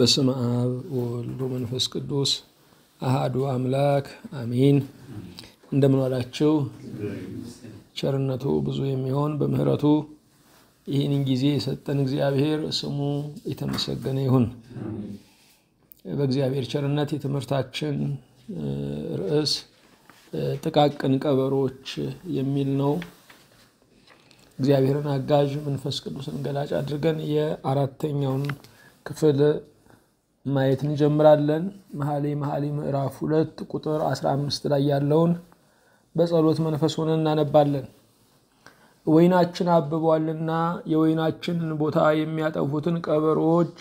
በስም አብ ወወልድ መንፈስ ቅዱስ አሃዱ አምላክ አሚን። እንደምንዋላችሁ ቸርነቱ ብዙ የሚሆን በምህረቱ ይህንን ጊዜ የሰጠን እግዚአብሔር ስሙ የተመሰገነ ይሁን። በእግዚአብሔር ቸርነት የትምህርታችን ርዕስ ጥቃቅን ቀበሮች የሚል ነው። እግዚአብሔርን አጋዥ መንፈስ ቅዱስን ገላጭ አድርገን የአራተኛውን ክፍል ማየት እንጀምራለን። መኃልየ መኃልይ ምዕራፍ ሁለት ቁጥር 15 ላይ ያለውን በጸሎት መንፈስ ሆነን እናነባለን። ወይናችን አብቧልና የወይናችንን ቦታ የሚያጠፉትን ቀበሮዎች፣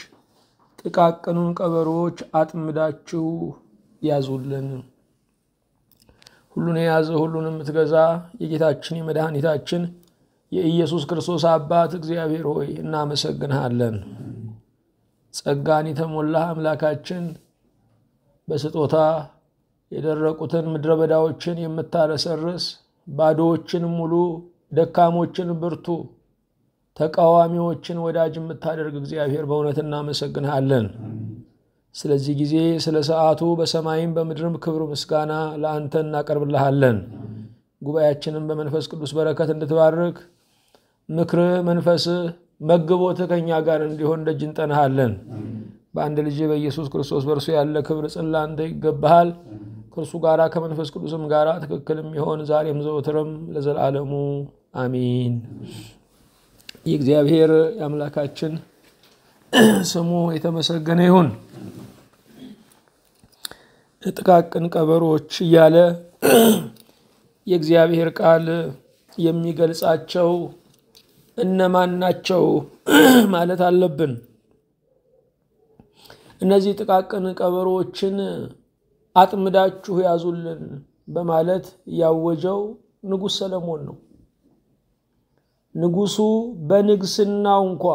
ጥቃቅኑን ቀበሮዎች አጥምዳችሁ ያዙልን። ሁሉን የያዘ ሁሉን የምትገዛ የጌታችን የመድኃኒታችን የኢየሱስ ክርስቶስ አባት እግዚአብሔር ሆይ እናመሰግንሃለን። ጸጋን የተሞላ አምላካችን በስጦታ የደረቁትን ምድረ በዳዎችን የምታረሰርስ ባዶዎችን ሙሉ ደካሞችን ብርቱ ተቃዋሚዎችን ወዳጅ የምታደርግ እግዚአብሔር በእውነት እናመሰግንሃለን። ስለዚህ ጊዜ ስለ ሰዓቱ በሰማይም በምድርም ክብር ምስጋና ለአንተ እናቀርብልሃለን። ጉባኤያችንን በመንፈስ ቅዱስ በረከት እንድትባርክ ምክር መንፈስህ መግቦት ከኛ ጋር እንዲሆን ደጅ እንጠናሃለን። በአንድ ልጅ በኢየሱስ ክርስቶስ በእርሱ ያለ ክብር ጽላንተ ይገባሃል። ከእርሱ ጋራ ከመንፈስ ቅዱስም ጋራ ትክክልም ይሆን ዛሬም ዘወትርም ለዘላለሙ አሚን። የእግዚአብሔር የአምላካችን ስሙ የተመሰገነ ይሁን። ጥቃቅን ቀበሮች እያለ የእግዚአብሔር ቃል የሚገልጻቸው እነማን ናቸው ማለት አለብን። እነዚህ ጥቃቅን ቀበሮዎችን አጥምዳችሁ ያዙልን በማለት ያወጀው ንጉሥ ሰለሞን ነው። ንጉሱ በንግስናው እንኳ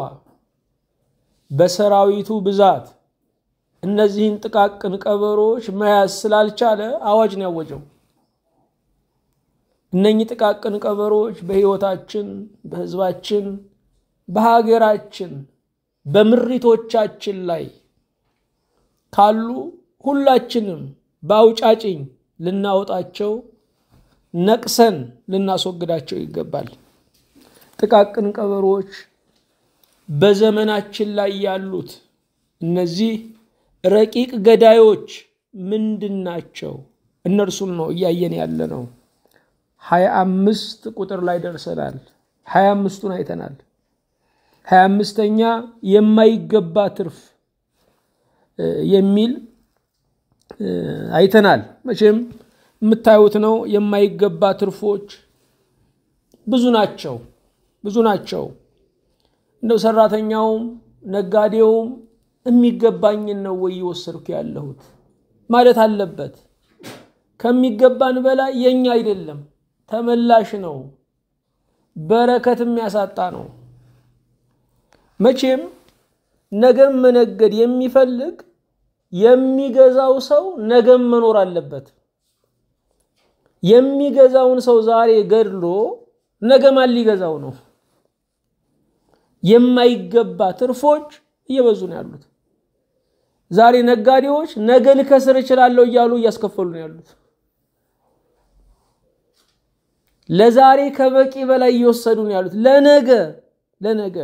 በሰራዊቱ ብዛት እነዚህን ጥቃቅን ቀበሮዎች መያዝ ስላልቻለ አዋጅ ነው ያወጀው። እነኚህ ጥቃቅን ቀበሮዎች በሕይወታችን፣ በሕዝባችን፣ በሀገራችን፣ በምሪቶቻችን ላይ ካሉ ሁላችንም በአውጫጭኝ ልናወጣቸው ነቅሰን ልናስወግዳቸው ይገባል። ጥቃቅን ቀበሮዎች በዘመናችን ላይ ያሉት እነዚህ ረቂቅ ገዳዮች ምንድን ናቸው? እነርሱን ነው እያየን ያለ ነው። ሀያ አምስት ቁጥር ላይ ደርሰናል። ሀያ አምስቱን አይተናል። ሀያ አምስተኛ የማይገባ ትርፍ የሚል አይተናል። መቼም የምታዩት ነው። የማይገባ ትርፎች ብዙ ናቸው፣ ብዙ ናቸው። እንደው ሰራተኛውም ነጋዴውም የሚገባኝን ነው ወይ እየወሰድኩ ያለሁት ማለት አለበት። ከሚገባን በላይ የኛ አይደለም። ተመላሽ ነው፣ በረከት የሚያሳጣ ነው። መቼም ነገም መነገድ የሚፈልግ የሚገዛው ሰው ነገም መኖር አለበት። የሚገዛውን ሰው ዛሬ ገድሎ ነገ ማን ሊገዛው ነው? የማይገባ ትርፎች እየበዙ ነው ያሉት። ዛሬ ነጋዴዎች ነገ ልከስር እችላለሁ እያሉ እያስከፈሉ ነው ያሉት። ለዛሬ ከበቂ በላይ እየወሰዱ ነው ያሉት ለነገ ለነገ።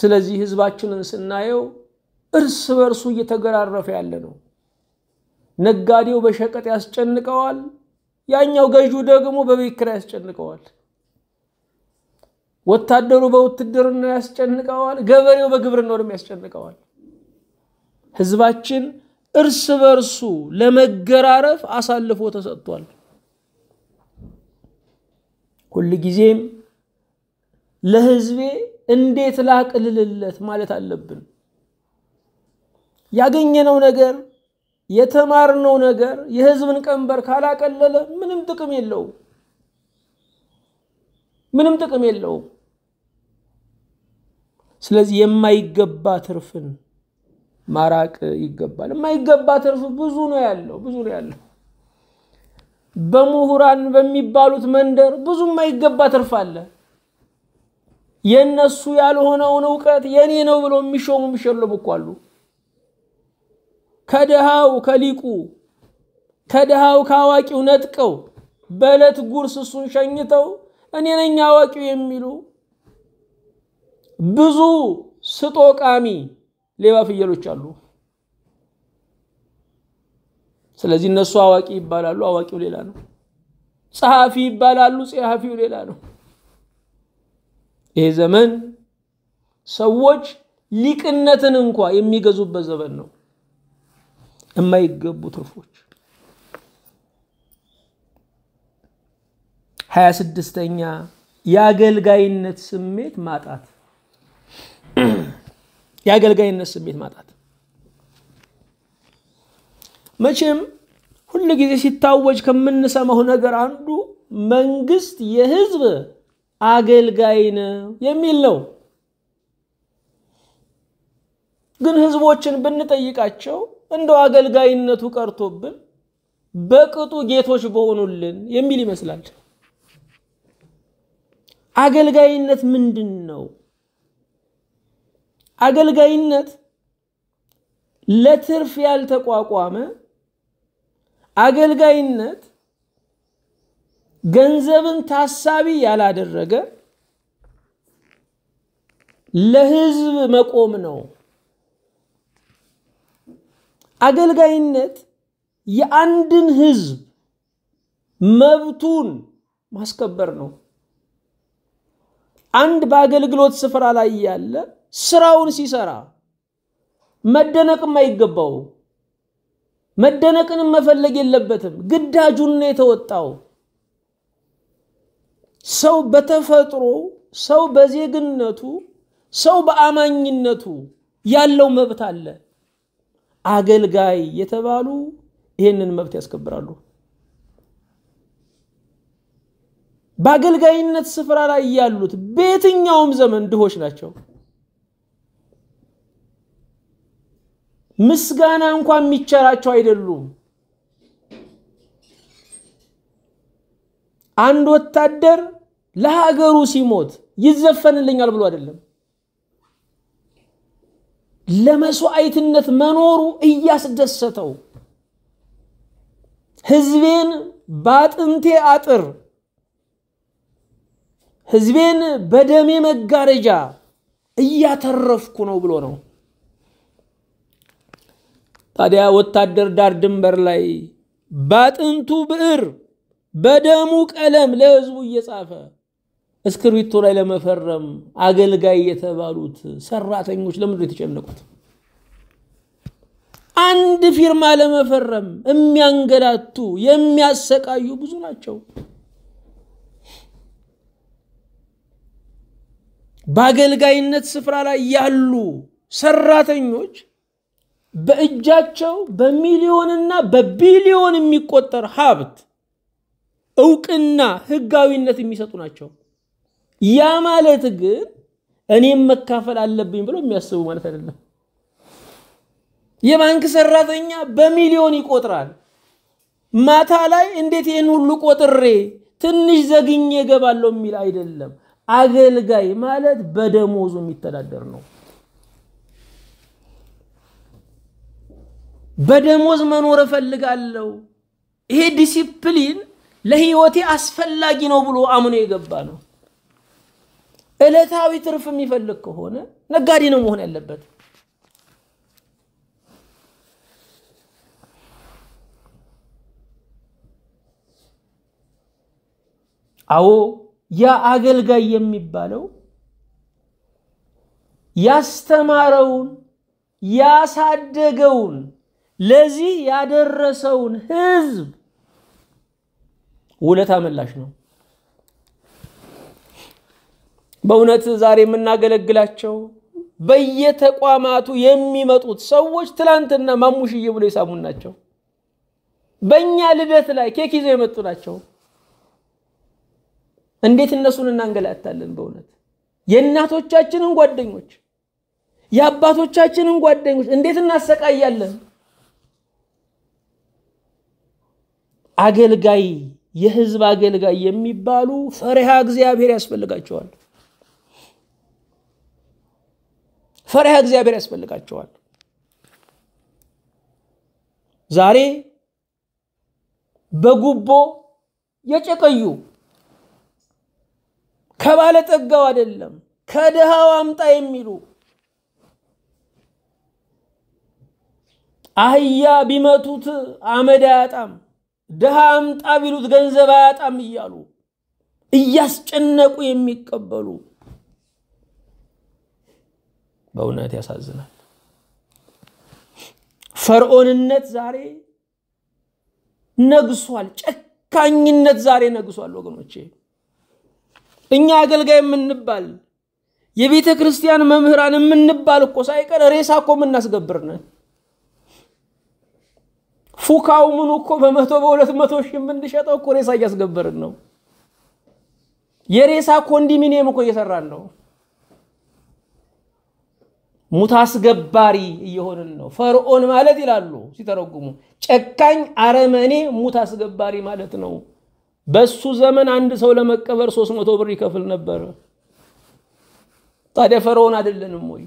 ስለዚህ ህዝባችንን ስናየው እርስ በርሱ እየተገራረፈ ያለ ነው። ነጋዴው በሸቀጥ ያስጨንቀዋል፣ ያኛው ገዢው ደግሞ በቤት ኪራይ ያስጨንቀዋል። ወታደሩ በውትድርና ያስጨንቀዋል፣ ገበሬው በግብርና ደግሞ ያስጨንቀዋል። ህዝባችን እርስ በርሱ ለመገራረፍ አሳልፎ ተሰጥቷል። ጊዜም ለህዝቤ እንዴት ላቅልልለት ማለት አለብን። ያገኘነው ነገር የተማርነው ነገር የህዝብን ቀንበር ካላቀለለ ምንም ጥቅም የለው? ምንም ጥቅም የለው። ስለዚህ የማይገባ ትርፍን ማራቅ ይገባል። የማይገባ ትርፍ ብዙ ነው ያለው፣ ብዙ ነው ያለው። በምሁራን በሚባሉት መንደር ብዙም የማይገባ ትርፍ አለ። የእነሱ ያልሆነውን እውቀት የኔ ነው ብሎ የሚሾሙ የሚሸለሙ እኮ አሉ። ከድሃው ከሊቁ ከድሃው ከአዋቂው ነጥቀው በዕለት ጉርስ እሱን ሸኝተው እኔ ነኝ አዋቂው የሚሉ ብዙ ስጦ ቃሚ ሌባ ፍየሎች አሉ። ስለዚህ እነሱ አዋቂ ይባላሉ፣ አዋቂው ሌላ ነው። ጸሐፊ ይባላሉ፣ ጸሐፊው ሌላ ነው። ይሄ ዘመን ሰዎች ሊቅነትን እንኳ የሚገዙበት ዘመን ነው። የማይገቡ ትርፎች ሀያ ስድስተኛ የአገልጋይነት ስሜት ማጣት የአገልጋይነት ስሜት ማጣት መቼም ሁል ጊዜ ሲታወጅ ከምንሰማው ነገር አንዱ መንግስት የህዝብ አገልጋይ ነው የሚል ነው። ግን ህዝቦችን ብንጠይቃቸው እንደው አገልጋይነቱ ቀርቶብን በቅጡ ጌቶች በሆኑልን የሚል ይመስላል። አገልጋይነት ምንድን ነው? አገልጋይነት ለትርፍ ያልተቋቋመ አገልጋይነት ገንዘብን ታሳቢ ያላደረገ ለህዝብ መቆም ነው። አገልጋይነት የአንድን ህዝብ መብቱን ማስከበር ነው። አንድ በአገልግሎት ስፍራ ላይ ያለ ስራውን ሲሰራ መደነቅ የማይገባው መደነቅንም መፈለግ የለበትም። ግዳጁን ነው የተወጣው። ሰው በተፈጥሮ ሰው በዜግነቱ ሰው በአማኝነቱ ያለው መብት አለ። አገልጋይ የተባሉ ይህንን መብት ያስከብራሉ። በአገልጋይነት ስፍራ ላይ ያሉት በየትኛውም ዘመን ድሆች ናቸው። ምስጋና እንኳን የሚቸራቸው አይደሉም። አንድ ወታደር ለሀገሩ ሲሞት ይዘፈንልኛል ብሎ አይደለም። ለመስዋዕትነት መኖሩ እያስደሰተው ህዝቤን በአጥንቴ አጥር ህዝቤን በደሜ መጋረጃ እያተረፍኩ ነው ብሎ ነው። ታዲያ ወታደር ዳር ድንበር ላይ ባጥንቱ ብዕር በደሙ ቀለም ለህዝቡ እየጻፈ እስክርቢቶ ላይ ለመፈረም አገልጋይ የተባሉት ሰራተኞች ለምንድን የተጨነቁት? አንድ ፊርማ ለመፈረም የሚያንገላቱ የሚያሰቃዩ ብዙ ናቸው። በአገልጋይነት ስፍራ ላይ ያሉ ሰራተኞች በእጃቸው በሚሊዮንና በቢሊዮን የሚቆጠር ሀብት እውቅና ህጋዊነት የሚሰጡ ናቸው። ያ ማለት ግን እኔም መካፈል አለብኝ ብሎ የሚያስቡ ማለት አይደለም። የባንክ ሰራተኛ በሚሊዮን ይቆጥራል። ማታ ላይ እንዴት ይህን ሁሉ ቆጥሬ ትንሽ ዘግኜ እገባለሁ የሚል አይደለም። አገልጋይ ማለት በደሞዙ የሚተዳደር ነው። በደሞዝ መኖር እፈልጋለሁ፣ ይሄ ዲሲፕሊን ለህይወቴ አስፈላጊ ነው ብሎ አምኖ የገባ ነው። ዕለታዊ ትርፍ የሚፈልግ ከሆነ ነጋዴ ነው መሆን ያለበት። አዎ ያ አገልጋይ የሚባለው ያስተማረውን ያሳደገውን ለዚህ ያደረሰውን ህዝብ ውለታ መላሽ ነው። በእውነት ዛሬ የምናገለግላቸው በየተቋማቱ የሚመጡት ሰዎች ትላንትና ማሙሽዬ ብሎ የሳሙን ናቸው። በእኛ ልደት ላይ ኬክ ይዘው የመጡ ናቸው። እንዴት እነሱን እናንገላታለን? በእውነት የእናቶቻችንን ጓደኞች የአባቶቻችንን ጓደኞች እንዴት እናሰቃያለን? አገልጋይ የህዝብ አገልጋይ የሚባሉ ፈሪሃ እግዚአብሔር ያስፈልጋቸዋል። ፈሪሃ እግዚአብሔር ያስፈልጋቸዋል። ዛሬ በጉቦ የጨቀዩ ከባለጠጋው አይደለም ከድሃው አምጣ የሚሉ አህያ ቢመቱት አመድ አያጣም። ድሃ አምጣ ቢሉት ገንዘብ አያጣም እያሉ እያስጨነቁ የሚቀበሉ በእውነት ያሳዝናል። ፈርዖንነት ዛሬ ነግሷል። ጨካኝነት ዛሬ ነግሷል። ወገኖቼ እኛ አገልጋይ የምንባል የቤተ ክርስቲያን መምህራን የምንባል እኮ ሳይቀር ሬሳ እኮ የምናስገብር ነን። ፉካው ምኑ እኮ በመቶ በሁለት መቶ ሺህ የምንሸጠው እኮ ሬሳ እያስገበርን ነው። የሬሳ ኮንዶሚኒየም እኮ እየሰራን ነው። ሙት አስገባሪ እየሆንን ነው። ፈርዖን ማለት ይላሉ ሲተረጉሙ ጨካኝ አረመኔ ሙት አስገባሪ ማለት ነው። በሱ ዘመን አንድ ሰው ለመቀበር ሶስት መቶ ብር ይከፍል ነበር። ታዲያ ፈርዖን አይደለንም ወይ?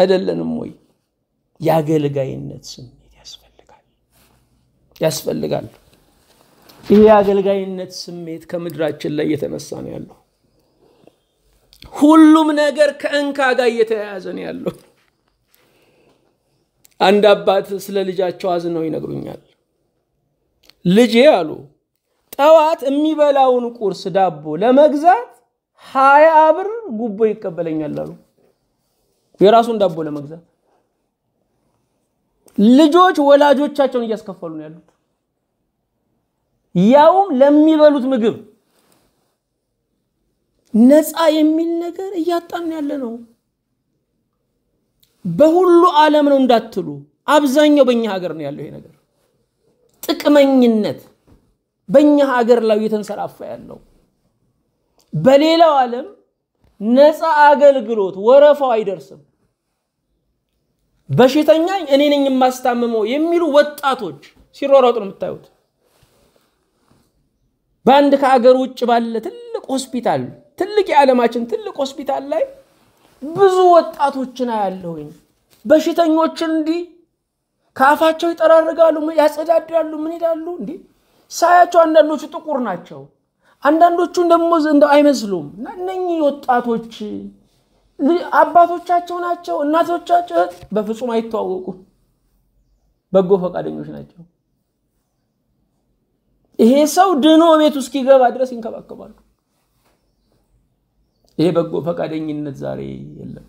አይደለንም ወይ? የአገልጋይነት ስሜት ያስፈልጋል ያስፈልጋል። ይህ የአገልጋይነት ስሜት ከምድራችን ላይ እየተነሳ ነው ያለው። ሁሉም ነገር ከእንካ ጋር እየተያያዘ ነው ያለው። አንድ አባት ስለ ልጃቸው አዝነው ይነግሩኛል። ልጄ አሉ ጠዋት የሚበላውን ቁርስ ዳቦ ለመግዛት ሀያ ብር ጉቦ ይቀበለኛል አሉ። የራሱን ዳቦ ለመግዛት ልጆች ወላጆቻቸውን እያስከፈሉ ነው ያሉት። ያውም ለሚበሉት ምግብ ነፃ የሚል ነገር እያጣን ያለ ነው። በሁሉ ዓለም ነው እንዳትሉ፣ አብዛኛው በእኛ ሀገር ነው ያለው ይሄ ነገር። ጥቅመኝነት በእኛ ሀገር ላይ እየተንሰራፋ ያለው በሌላው ዓለም ነፃ አገልግሎት ወረፋው አይደርስም። በሽተኛ እኔ ነኝ የማስታምመው የሚሉ ወጣቶች ሲሯሯጡ ነው የምታዩት። በአንድ ከሀገር ውጭ ባለ ትልቅ ሆስፒታል ትልቅ የዓለማችን ትልቅ ሆስፒታል ላይ ብዙ ወጣቶችን አያለሁኝ። በሽተኞችን እንዲህ ከአፋቸው ይጠራርጋሉ፣ ያጸዳዳሉ፣ ምን ይላሉ። እንዲህ ሳያቸው አንዳንዶቹ ጥቁር ናቸው፣ አንዳንዶቹ ደግሞ አይመስሉም። እና እነኚህ ወጣቶች አባቶቻቸው ናቸው፣ እናቶቻቸው በፍጹም አይተዋወቁም። በጎ ፈቃደኞች ናቸው። ይሄ ሰው ድኖ ቤት እስኪገባ ድረስ ይንከባከባሉ። ይሄ በጎ ፈቃደኝነት ዛሬ የለም።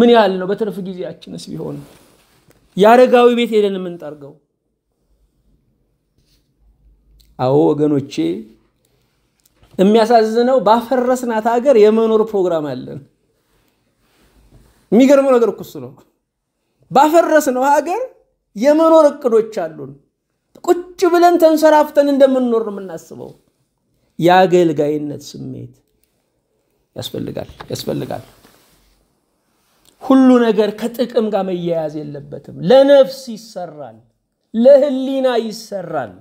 ምን ያህል ነው? በትርፍ ጊዜያችንስ ቢሆን የአረጋዊ ቤት ሄደን የምንጠርገው? አዎ ወገኖቼ የሚያሳዝነው ባፈረስናት ሀገር የመኖር ፕሮግራም አለን። የሚገርመው ነገር እኮ እሱ ነው። ባፈረስነው ሀገር የመኖር እቅዶች አሉን። ቁጭ ብለን ተንሰራፍተን እንደምንኖር ነው የምናስበው። የአገልጋይነት ስሜት ያስፈልጋል ያስፈልጋል። ሁሉ ነገር ከጥቅም ጋር መያያዝ የለበትም። ለነፍስ ይሰራል፣ ለህሊና ይሰራል።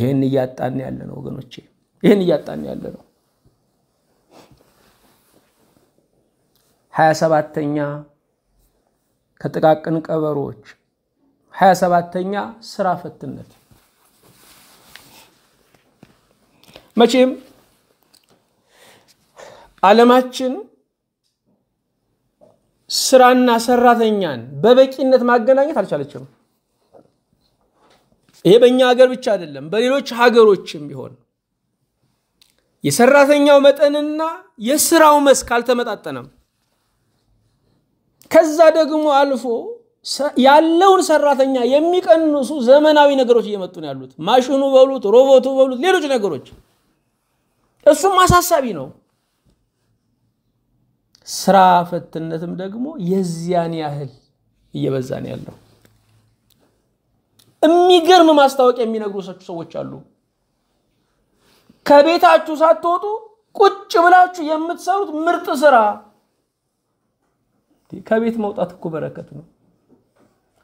ይህን እያጣን ያለ ነው ወገኖቼ፣ ይህን እያጣን ያለ ነው። ሀያ ሰባተኛ ከጥቃቅን ቀበሮች ሀያ ሰባተኛ ስራ ፈትነት። መቼም ዓለማችን ስራና ሰራተኛን በበቂነት ማገናኘት አልቻለችም። ይሄ በእኛ ሀገር ብቻ አይደለም፣ በሌሎች ሀገሮችም ቢሆን የሰራተኛው መጠንና የስራው መስክ አልተመጣጠነም። ከዛ ደግሞ አልፎ ያለውን ሰራተኛ የሚቀንሱ ዘመናዊ ነገሮች እየመጡ ነው ያሉት። ማሽኑ በሉት፣ ሮቦቱ በሉት፣ ሌሎች ነገሮች። እሱም አሳሳቢ ነው። ስራ ፈትነትም ደግሞ የዚያን ያህል እየበዛ ነው ያለው። የሚገርም ማስታወቂያ የሚነግሩ ሰዎች አሉ። ከቤታችሁ ሳትወጡ ቁጭ ብላችሁ የምትሰሩት ምርጥ ስራ። ከቤት መውጣት እኮ በረከት ነው።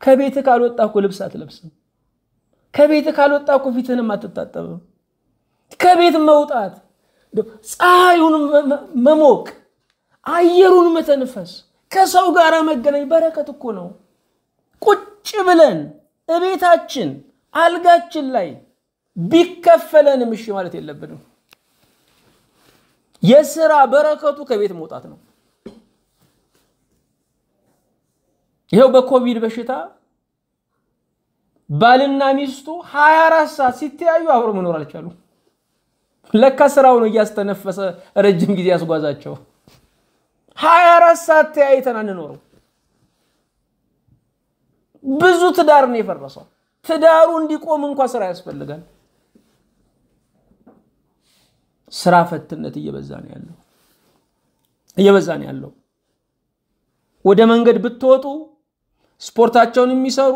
ከቤት ካልወጣ እኮ ልብስ አትለብስም። ከቤት ካልወጣ እኮ ፊትህንም አትታጠብም። ከቤት መውጣት ፀሐዩን መሞቅ፣ አየሩን መተንፈስ፣ ከሰው ጋር መገናኝ በረከት እኮ ነው። ቁጭ ብለን እቤታችን አልጋችን ላይ ቢከፈለንም እሺ ማለት የለብንም። የስራ በረከቱ ከቤት መውጣት ነው። ይኸው በኮቪድ በሽታ ባልና ሚስቱ 24 ሰዓት ሲተያዩ አብሮ መኖር አልቻሉ። ለካ ስራው ነው እያስተነፈሰ ረጅም ጊዜ ያስጓዛቸው። 24 ሰዓት ተያይተን አንኖረው ብዙ ትዳር ነው የፈረሰው። ትዳሩ እንዲቆም እንኳ ስራ ያስፈልጋል። ስራ ፈትነት እየበዛ ነው ያለው እየበዛ ነው ያለው። ወደ መንገድ ብትወጡ ስፖርታቸውን የሚሰሩ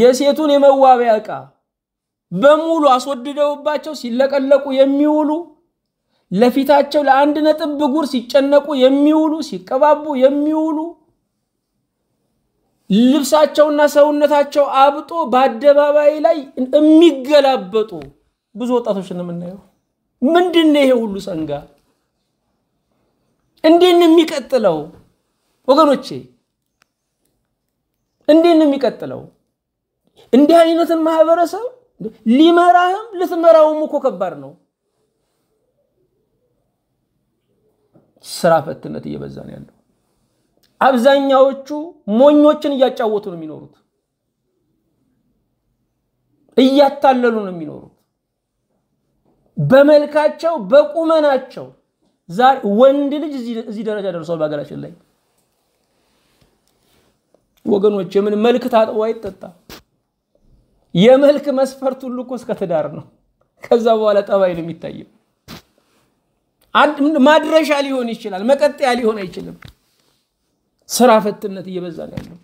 የሴቱን የመዋቢያ ዕቃ በሙሉ አስወድደውባቸው ሲለቀለቁ የሚውሉ ለፊታቸው ለአንድ ነጥብ ብጉር ሲጨነቁ የሚውሉ ሲቀባቡ የሚውሉ ልብሳቸውና ሰውነታቸው አብጦ በአደባባይ ላይ የሚገላበጡ ብዙ ወጣቶች የምናየው። ምንድን ነው ይሄ ሁሉ ሰንጋ? እንዴት ነው የሚቀጥለው ወገኖቼ? እንዴት ነው የሚቀጥለው? እንዲህ አይነትን ማህበረሰብ ሊመራህም ልትመራውም እኮ ከባድ ነው። ስራ ፈትነት እየበዛ ነው ያለው። አብዛኛዎቹ ሞኞችን እያጫወቱ ነው የሚኖሩት፣ እያታለሉ ነው የሚኖሩት። በመልካቸው በቁመናቸው ወንድ ልጅ እዚህ ደረጃ ደርሷል በሀገራችን ላይ ወገኖች። የምን መልክ ታጥቦ አይጠጣ። የመልክ መስፈርት ሁሉ እኮ እስከ ትዳር ነው። ከዛ በኋላ ጠባይ ነው የሚታየው። ማድረሻ ሊሆን ይችላል፣ መቀጠያ ሊሆን አይችልም። ስራ ፈትነት እየበዛ ነው ያለው።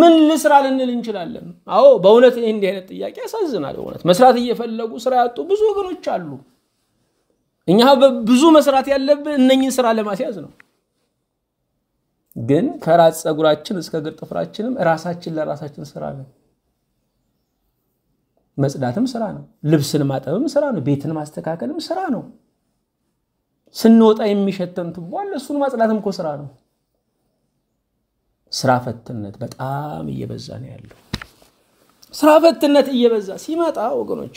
ምን ልስራ ልንል እንችላለን። አዎ በእውነት ይህ እንዲህ አይነት ጥያቄ ያሳዝናል። በእውነት መስራት እየፈለጉ ስራ ያጡ ብዙ ወገኖች አሉ። እኛ ብዙ መስራት ያለብን እነኝን ስራ ለማስያዝ ነው። ግን ከራስ ፀጉራችን እስከ ግር ጥፍራችንም ራሳችን ለራሳችን ስራ ነው። መጽዳትም ስራ ነው። ልብስን ማጠብም ስራ ነው። ቤትን ማስተካከልም ስራ ነው። ስንወጣ የሚሸተን ትቦ አለ። እሱን ማጽዳትም እኮ ስራ ነው። ስራ ፈትነት በጣም እየበዛ ነው ያለው። ስራ ፈትነት እየበዛ ሲመጣ ወገኖቼ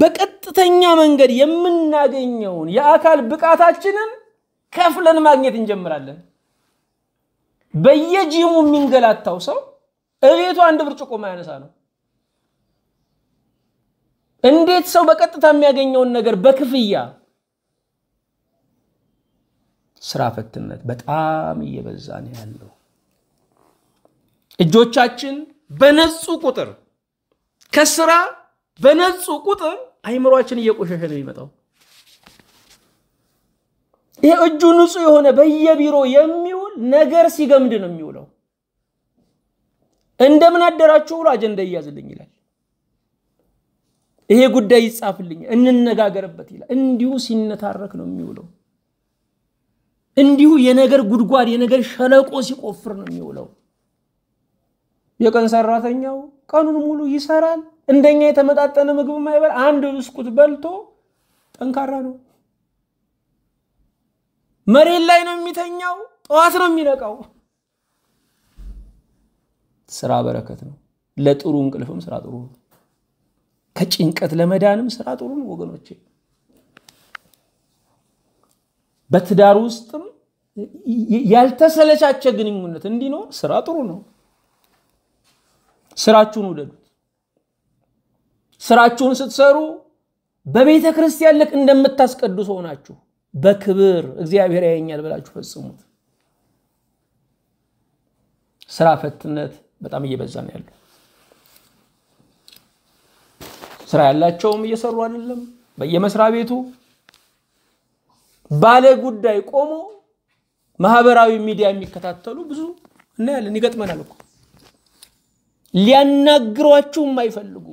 በቀጥተኛ መንገድ የምናገኘውን የአካል ብቃታችንን ከፍለን ማግኘት እንጀምራለን። በየጂሙ የሚንገላታው ሰው እቤቱ አንድ ብርጭቆ ማያነሳ ነው። እንዴት ሰው በቀጥታ የሚያገኘውን ነገር በክፍያ ስራ ፈትነት በጣም እየበዛ ነው ያለው። እጆቻችን በነጹ ቁጥር ከስራ በነጹ ቁጥር አይምሯችን እየቆሸሸ ነው የሚመጣው። ይሄ እጁ ንጹህ የሆነ በየቢሮ የሚውል ነገር ሲገምድ ነው የሚውለው። እንደምን አደራችሁ ብሎ አጀንዳ ይያዝልኝ ይላል። ይሄ ጉዳይ ይጻፍልኝ እንነጋገርበት ይላል። እንዲሁ ሲነታረክ ነው የሚውለው። እንዲሁ የነገር ጉድጓድ የነገር ሸለቆ ሲቆፍር ነው የሚውለው። የቀን ሰራተኛው ቀኑን ሙሉ ይሰራል። እንደኛ የተመጣጠነ ምግብ ማይበል አንድ ብስኩት በልቶ ጠንካራ ነው። መሬት ላይ ነው የሚተኛው። ጠዋት ነው የሚነቃው። ስራ በረከት ነው። ለጥሩ እንቅልፍም ስራ ጥሩ ነው። ከጭንቀት ለመዳንም ስራ ጥሩ ነው ወገኖቼ። በትዳር ውስጥም ያልተሰለቻቸ ግንኙነት እንዲኖር ስራ ጥሩ ነው። ስራችሁን ውደዱት። ስራችሁን ስትሰሩ በቤተ ክርስቲያን ልክ እንደምታስቀድሱ ሆናችሁ በክብር እግዚአብሔር ያየኛል ብላችሁ ፈጽሙት። ስራ ፈትነት በጣም እየበዛ ነው ያለው። ስራ ያላቸውም እየሰሩ አይደለም በየመስሪያ ቤቱ ባለ ጉዳይ ቆሞ ማህበራዊ ሚዲያ የሚከታተሉ ብዙ እናያለን። ይገጥመናል እኮ ሊያናግሯችሁ የማይፈልጉ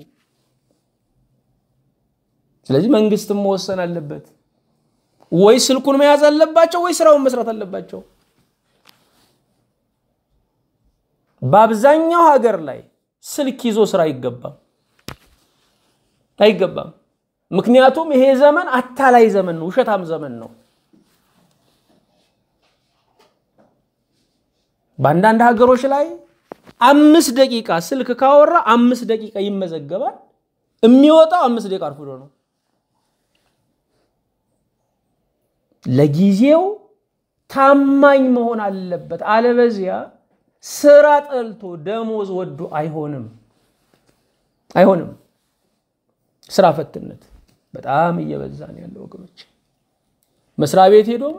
ስለዚህ መንግስት መወሰን አለበት። ወይ ስልኩን መያዝ አለባቸው፣ ወይ ስራውን መስራት አለባቸው። በአብዛኛው ሀገር ላይ ስልክ ይዞ ስራ አይገባም አይገባም። ምክንያቱም ይሄ ዘመን አታላይ ዘመን ነው፣ ውሸታም ዘመን ነው። በአንዳንድ ሀገሮች ላይ አምስት ደቂቃ ስልክ ካወራ አምስት ደቂቃ ይመዘገባል። የሚወጣው አምስት ደቂቃ አርፍዶ ነው። ለጊዜው ታማኝ መሆን አለበት። አለበዚያ ስራ ጠልቶ ደሞዝ ወዶ አይሆንም አይሆንም። ስራ ፈትነት በጣም እየበዛ ነው ያለው ወገኖች። መስሪያ ቤት ሄዶም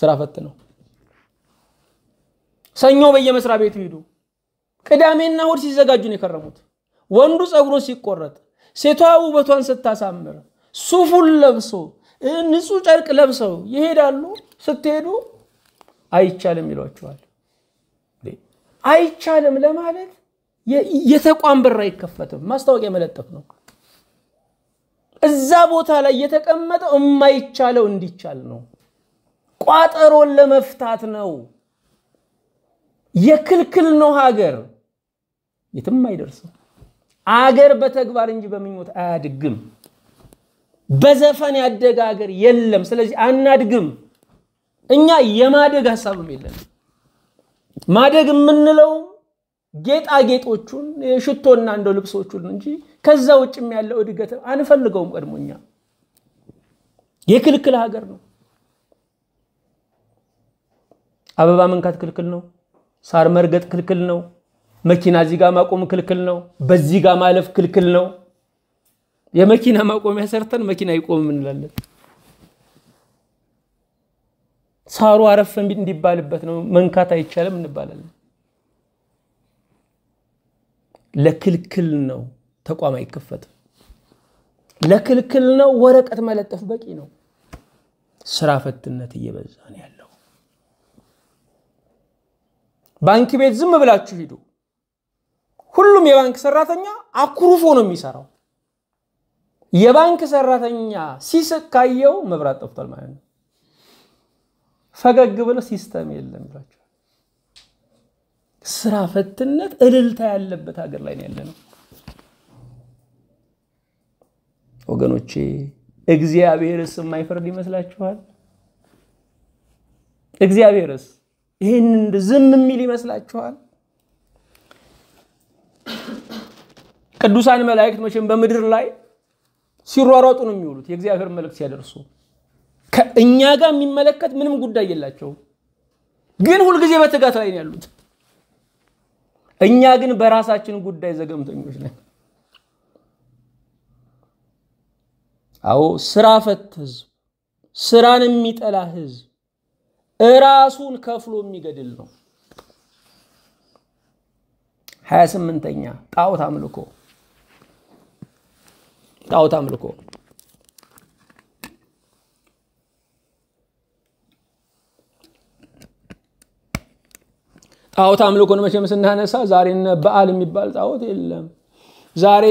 ስራ ፈት ነው። ሰኞ በየመስሪያ ቤቱ ሄዱ። ቅዳሜና እሑድ ሲዘጋጁ ነው የከረሙት። ወንዱ ጸጉሩን ሲቆረጥ፣ ሴቷ ውበቷን ስታሳምር፣ ሱፉን ለብሶ ንጹህ ጨርቅ ለብሰው ይሄዳሉ። ስትሄዱ አይቻልም ይሏቸዋል። አይቻልም ለማለት የተቋም በር አይከፈትም። ማስታወቂያ መለጠፍ ነው። እዛ ቦታ ላይ የተቀመጠው የማይቻለው እንዲቻል ነው። ቋጠሮን ለመፍታት ነው። የክልክል ነው ሀገር የትም አይደርስም። አገር በተግባር እንጂ በምኞት አያድግም። በዘፈን ያደገ ሀገር የለም። ስለዚህ አናድግም። እኛ የማደግ ሀሳብም የለን። ማደግ የምንለው ጌጣጌጦቹን ሽቶና እንደው ልብሶቹን እንጂ ከዛ ውጭም ያለው እድገት አንፈልገውም። ቀድሞ እኛ የክልክል ሀገር ነው። አበባ መንካት ክልክል ነው። ሳር መርገጥ ክልክል ነው። መኪና እዚህ ጋር ማቆም ክልክል ነው። በዚህ ጋር ማለፍ ክልክል ነው። የመኪና ማቆሚያ ሰርተን መኪና ይቆም እንላለን። ሳሩ አረፍ እንዲባልበት ነው። መንካት አይቻልም እንባላለን። ለክልክል ነው ተቋም አይከፈትም። ለክልክል ነው ወረቀት መለጠፍ በቂ ነው። ስራ ፈትነት እየበዛ ነው ያለው። ባንክ ቤት ዝም ብላችሁ ሂዱ። ሁሉም የባንክ ሰራተኛ አኩርፎ ነው የሚሰራው። የባንክ ሰራተኛ ሲስቅ ካየው መብራት ጠፍቷል ማለት ነው። ፈገግ ብለ ሲስተም የለም ብላችሁ ስራ ፈትነት እልልታ ያለበት ሀገር ላይ ነው ያለ ነው ወገኖቼ። እግዚአብሔርስ የማይፈርድ ይመስላችኋል? እግዚአብሔርስ ይህን ዝም የሚል ይመስላችኋል? ቅዱሳን መላእክት መቼም በምድር ላይ ሲሯሯጡ ነው የሚውሉት የእግዚአብሔር መልእክት ሲያደርሱ። ከእኛ ጋር የሚመለከት ምንም ጉዳይ የላቸውም። ግን ሁልጊዜ በትጋት ላይ ነው ያሉት። እኛ ግን በራሳችን ጉዳይ ዘገምተኞች ነን። አዎ ስራ ፈት ህዝብ፣ ስራን የሚጠላ ህዝብ እራሱን ከፍሎ የሚገድል ነው። ሀያ ስምንተኛ ጣዖት አምልኮ ጣዖት አምልኮ ጣዖት አምልኮን መቼም ስናነሳ ዛሬ በዓል የሚባል ጣዖት የለም። ዛሬ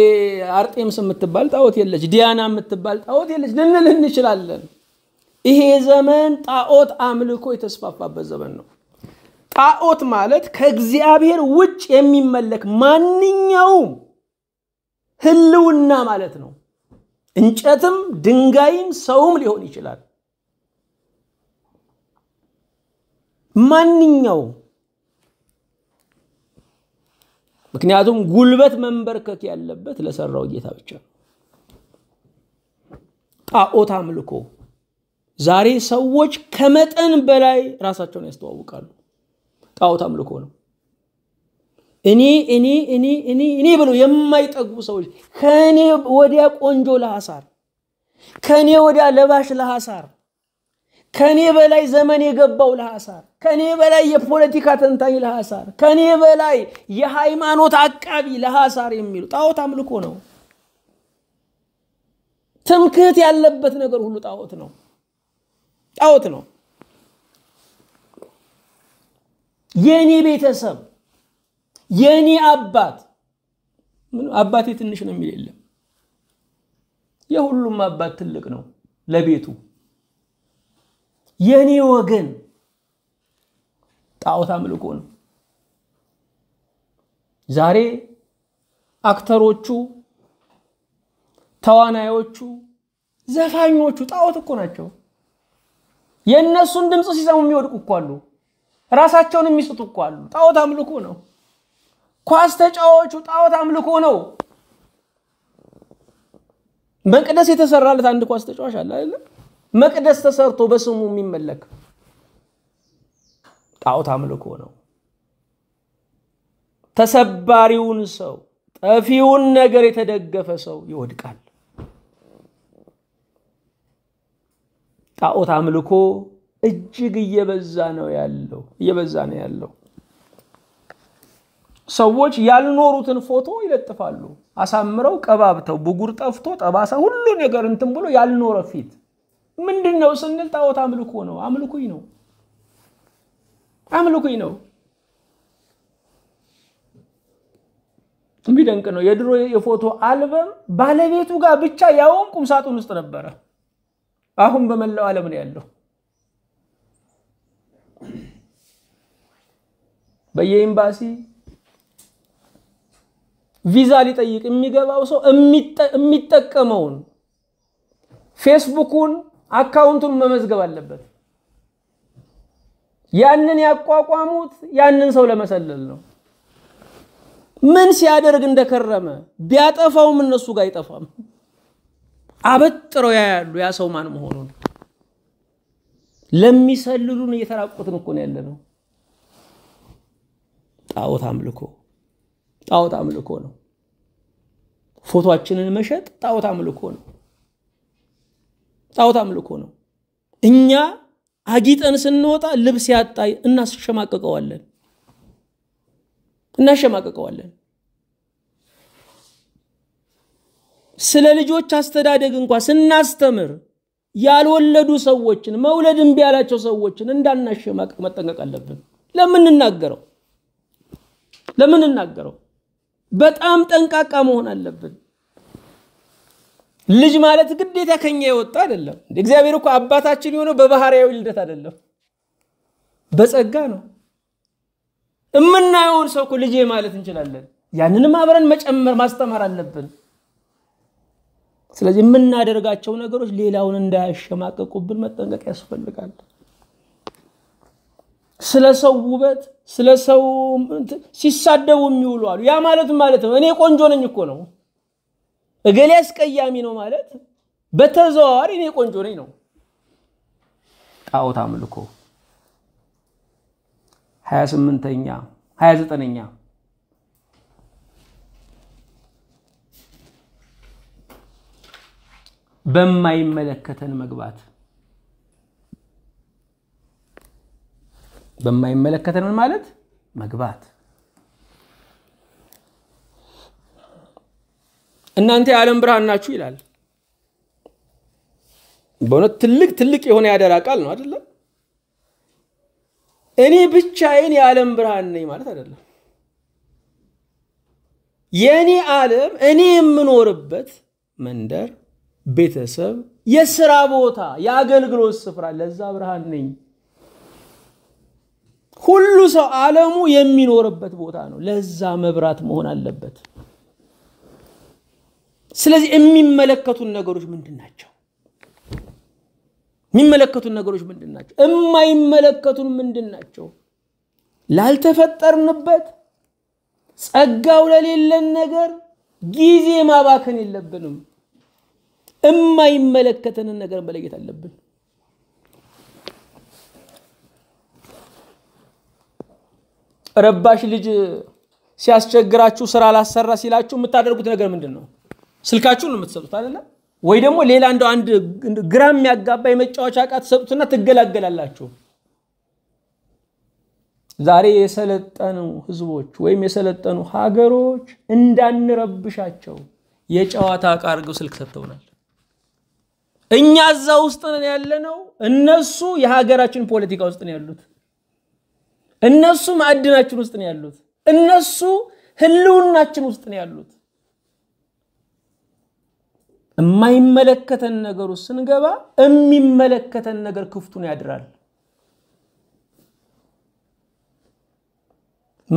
አርጤምስ የምትባል ጣዖት የለች። ዲያና የምትባል ጣዖት የለች ልንል እንችላለን። ይሄ ዘመን ጣዖት አምልኮ የተስፋፋበት ዘመን ነው። ጣዖት ማለት ከእግዚአብሔር ውጭ የሚመለክ ማንኛውም ህልውና ማለት ነው። እንጨትም ድንጋይም ሰውም ሊሆን ይችላል። ማንኛውም ምክንያቱም ጉልበት መንበርከክ ያለበት ለሰራው ጌታ ብቻ ነው። ጣዖት አምልኮ ዛሬ ሰዎች ከመጠን በላይ ራሳቸውን ያስተዋውቃሉ። ጣዖት አምልኮ ነው። እኔ እኔ እኔ እኔ እኔ ብለው የማይጠግቡ ሰዎች ከእኔ ወዲያ ቆንጆ ለሐሳር፣ ከእኔ ወዲያ ለባሽ ለሐሳር፣ ከእኔ በላይ ዘመን የገባው ለሐሳር፣ ከእኔ በላይ የፖለቲካ ተንታኝ ለሐሳር፣ ከእኔ በላይ የሃይማኖት አቃቢ ለሐሳር የሚሉ ጣዖት አምልኮ ነው። ትምክህት ያለበት ነገር ሁሉ ጣዖት ነው። ጣዖት ነው። የኔ ቤተሰብ የኔ አባት አባቴ ትንሽ ነው የሚል የለም። የሁሉም አባት ትልቅ ነው ለቤቱ። የኔ ወገን ጣዖት አምልኮ ነው። ዛሬ አክተሮቹ፣ ተዋናዮቹ፣ ዘፋኞቹ ጣዖት እኮ ናቸው። የእነሱን ድምፅ ሲሰሙ የሚወድቁ እኮ አሉ። ራሳቸውን የሚስጡ እኮ አሉ። ጣዖት አምልኮ ነው። ኳስ ተጫዋቹ ጣዖት አምልኮ ነው። መቅደስ የተሰራለት አንድ ኳስ ተጫዋች አለ አይደለም? መቅደስ ተሰርቶ በስሙ የሚመለክ ጣዖት አምልኮ ነው። ተሰባሪውን ሰው ጠፊውን ነገር የተደገፈ ሰው ይወድቃል። ጣዖት አምልኮ እጅግ እየበዛ ነው ያለው እየበዛ ነው ያለው። ሰዎች ያልኖሩትን ፎቶ ይለጥፋሉ። አሳምረው ቀባብተው ብጉር ጠፍቶ ጠባሳ ሁሉ ነገር እንትን ብሎ ያልኖረ ፊት ምንድን ነው ስንል ጣዖት አምልኮ ነው። አምልኩኝ ነው አምልኩኝ ነው። የሚደንቅ ነው። የድሮ የፎቶ አልበም ባለቤቱ ጋር ብቻ ያውም ቁምሳጥን ውስጥ ነበረ። አሁን በመላው ዓለም ነው ያለው። በየኤምባሲ ቪዛ ሊጠይቅ የሚገባው ሰው የሚጠቀመውን ፌስቡኩን አካውንቱን መመዝገብ አለበት። ያንን ያቋቋሙት ያንን ሰው ለመሰለል ነው። ምን ሲያደርግ እንደከረመ ቢያጠፋውም እነሱ ጋር አይጠፋም። አበጥረው ያያሉ ያ ሰው ማን መሆኑን። ለሚሰልሉን እየተራቆትን እኮ ነው ያለ ነው። ጣዖት አምልኮ ጣዖት አምልኮ ነው። ፎቶአችንን መሸጥ ጣዖት አምልኮ ነው። ጣዖት አምልኮ ነው። እኛ አጊጠን ስንወጣ ልብስ ያጣይ እናስሸማቀቀዋለን እናሸማቀቀዋለን። ስለ ልጆች አስተዳደግ እንኳ ስናስተምር ያልወለዱ ሰዎችን መውለድ እምቢ ያላቸው ሰዎችን እንዳናሸማቀቅ መጠንቀቅ አለብን። ለምንናገረው ለምንናገረው በጣም ጠንቃቃ መሆን አለብን። ልጅ ማለት ግዴታ ከኛ የወጣ አይደለም። እግዚአብሔር እኮ አባታችን የሆነው በባህርያዊ ልደት አይደለም፣ በጸጋ ነው። የምናየውን ሰው እኮ ልጄ ማለት እንችላለን። ያንንም አብረን መጨመር ማስተማር አለብን። ስለዚህ የምናደርጋቸው ነገሮች ሌላውን እንዳያሸማቀቁብን መጠንቀቅ ያስፈልጋል። ስለ ሰው ውበት ስለ ሰው ሲሳደቡ የሚውሉ አሉ። ያ ማለት ማለት ነው እኔ ቆንጆ ነኝ እኮ ነው። እገሌ አስቀያሚ ነው ማለት በተዘዋዋሪ እኔ ቆንጆ ነኝ ነው። ጣዖት አምልኮ 28ኛ 29ኛ በማይመለከተን መግባት በማይመለከተን ማለት መግባት እናንተ የዓለም ብርሃን ናችሁ ይላል። በእውነት ትልቅ ትልቅ የሆነ ያደራ ቃል ነው አይደለም። እኔ ብቻዬን የዓለም ብርሃን ነኝ ማለት አይደለም። የእኔ ዓለም እኔ የምኖርበት መንደር ቤተሰብ፣ የስራ ቦታ፣ የአገልግሎት ስፍራ። ለዛ ብርሃን ነኝ። ሁሉ ሰው ዓለሙ የሚኖርበት ቦታ ነው። ለዛ መብራት መሆን አለበት። ስለዚህ የሚመለከቱን ነገሮች ምንድን ናቸው? የሚመለከቱን ነገሮች ምንድን ናቸው? የማይመለከቱን ምንድን ናቸው? ላልተፈጠርንበት ጸጋው ለሌለን ነገር ጊዜ ማባከን የለብንም። እማይመለከተንን ነገር መለየት አለብን። ረባሽ ልጅ ሲያስቸግራችሁ ስራ ላሰራ ሲላችሁ የምታደርጉት ነገር ምንድን ነው? ስልካችሁን ነው የምትሰጡት አይደለ? ወይ ደግሞ ሌላ እንደው አንድ ግራ የሚያጋባ የመጫወቻ ዕቃ ትሰጡትና ትገላገላላችሁ። ዛሬ የሰለጠኑ ህዝቦች ወይም የሰለጠኑ ሀገሮች እንዳንረብሻቸው የጨዋታ ዕቃ አድርገው ስልክ ሰጥተውናል። እኛ እዛ ውስጥ ነን ያለ ነው። እነሱ የሀገራችን ፖለቲካ ውስጥ ነው ያሉት። እነሱ ማዕድናችን ውስጥ ነው ያሉት። እነሱ ህልውናችን ውስጥ ነው ያሉት። የማይመለከተን ነገር ውስጥ ስንገባ የሚመለከተን ነገር ክፍቱን ያድራል።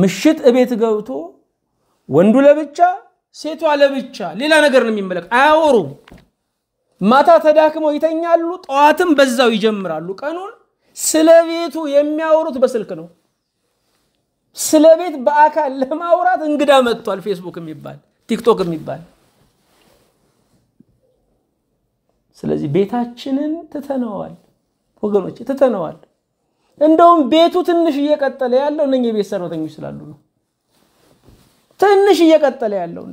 ምሽት እቤት ገብቶ ወንዱ ለብቻ ሴቷ ለብቻ ሌላ ነገር ነው የሚመለክ አያወሩም። ማታ ተዳክመው ይተኛሉ፣ ጠዋትም በዛው ይጀምራሉ። ቀኑን ስለ ቤቱ የሚያወሩት በስልክ ነው። ስለ ቤት በአካል ለማውራት እንግዳ መጥቷል። ፌስቡክ የሚባል ቲክቶክ የሚባል ስለዚህ ቤታችንን ትተነዋል ወገኖች፣ ትተነዋል። እንደውም ቤቱ ትንሽ እየቀጠለ ያለው እነ የቤት ሰራተኞች ስላሉ ነው። ትንሽ እየቀጠለ ያለው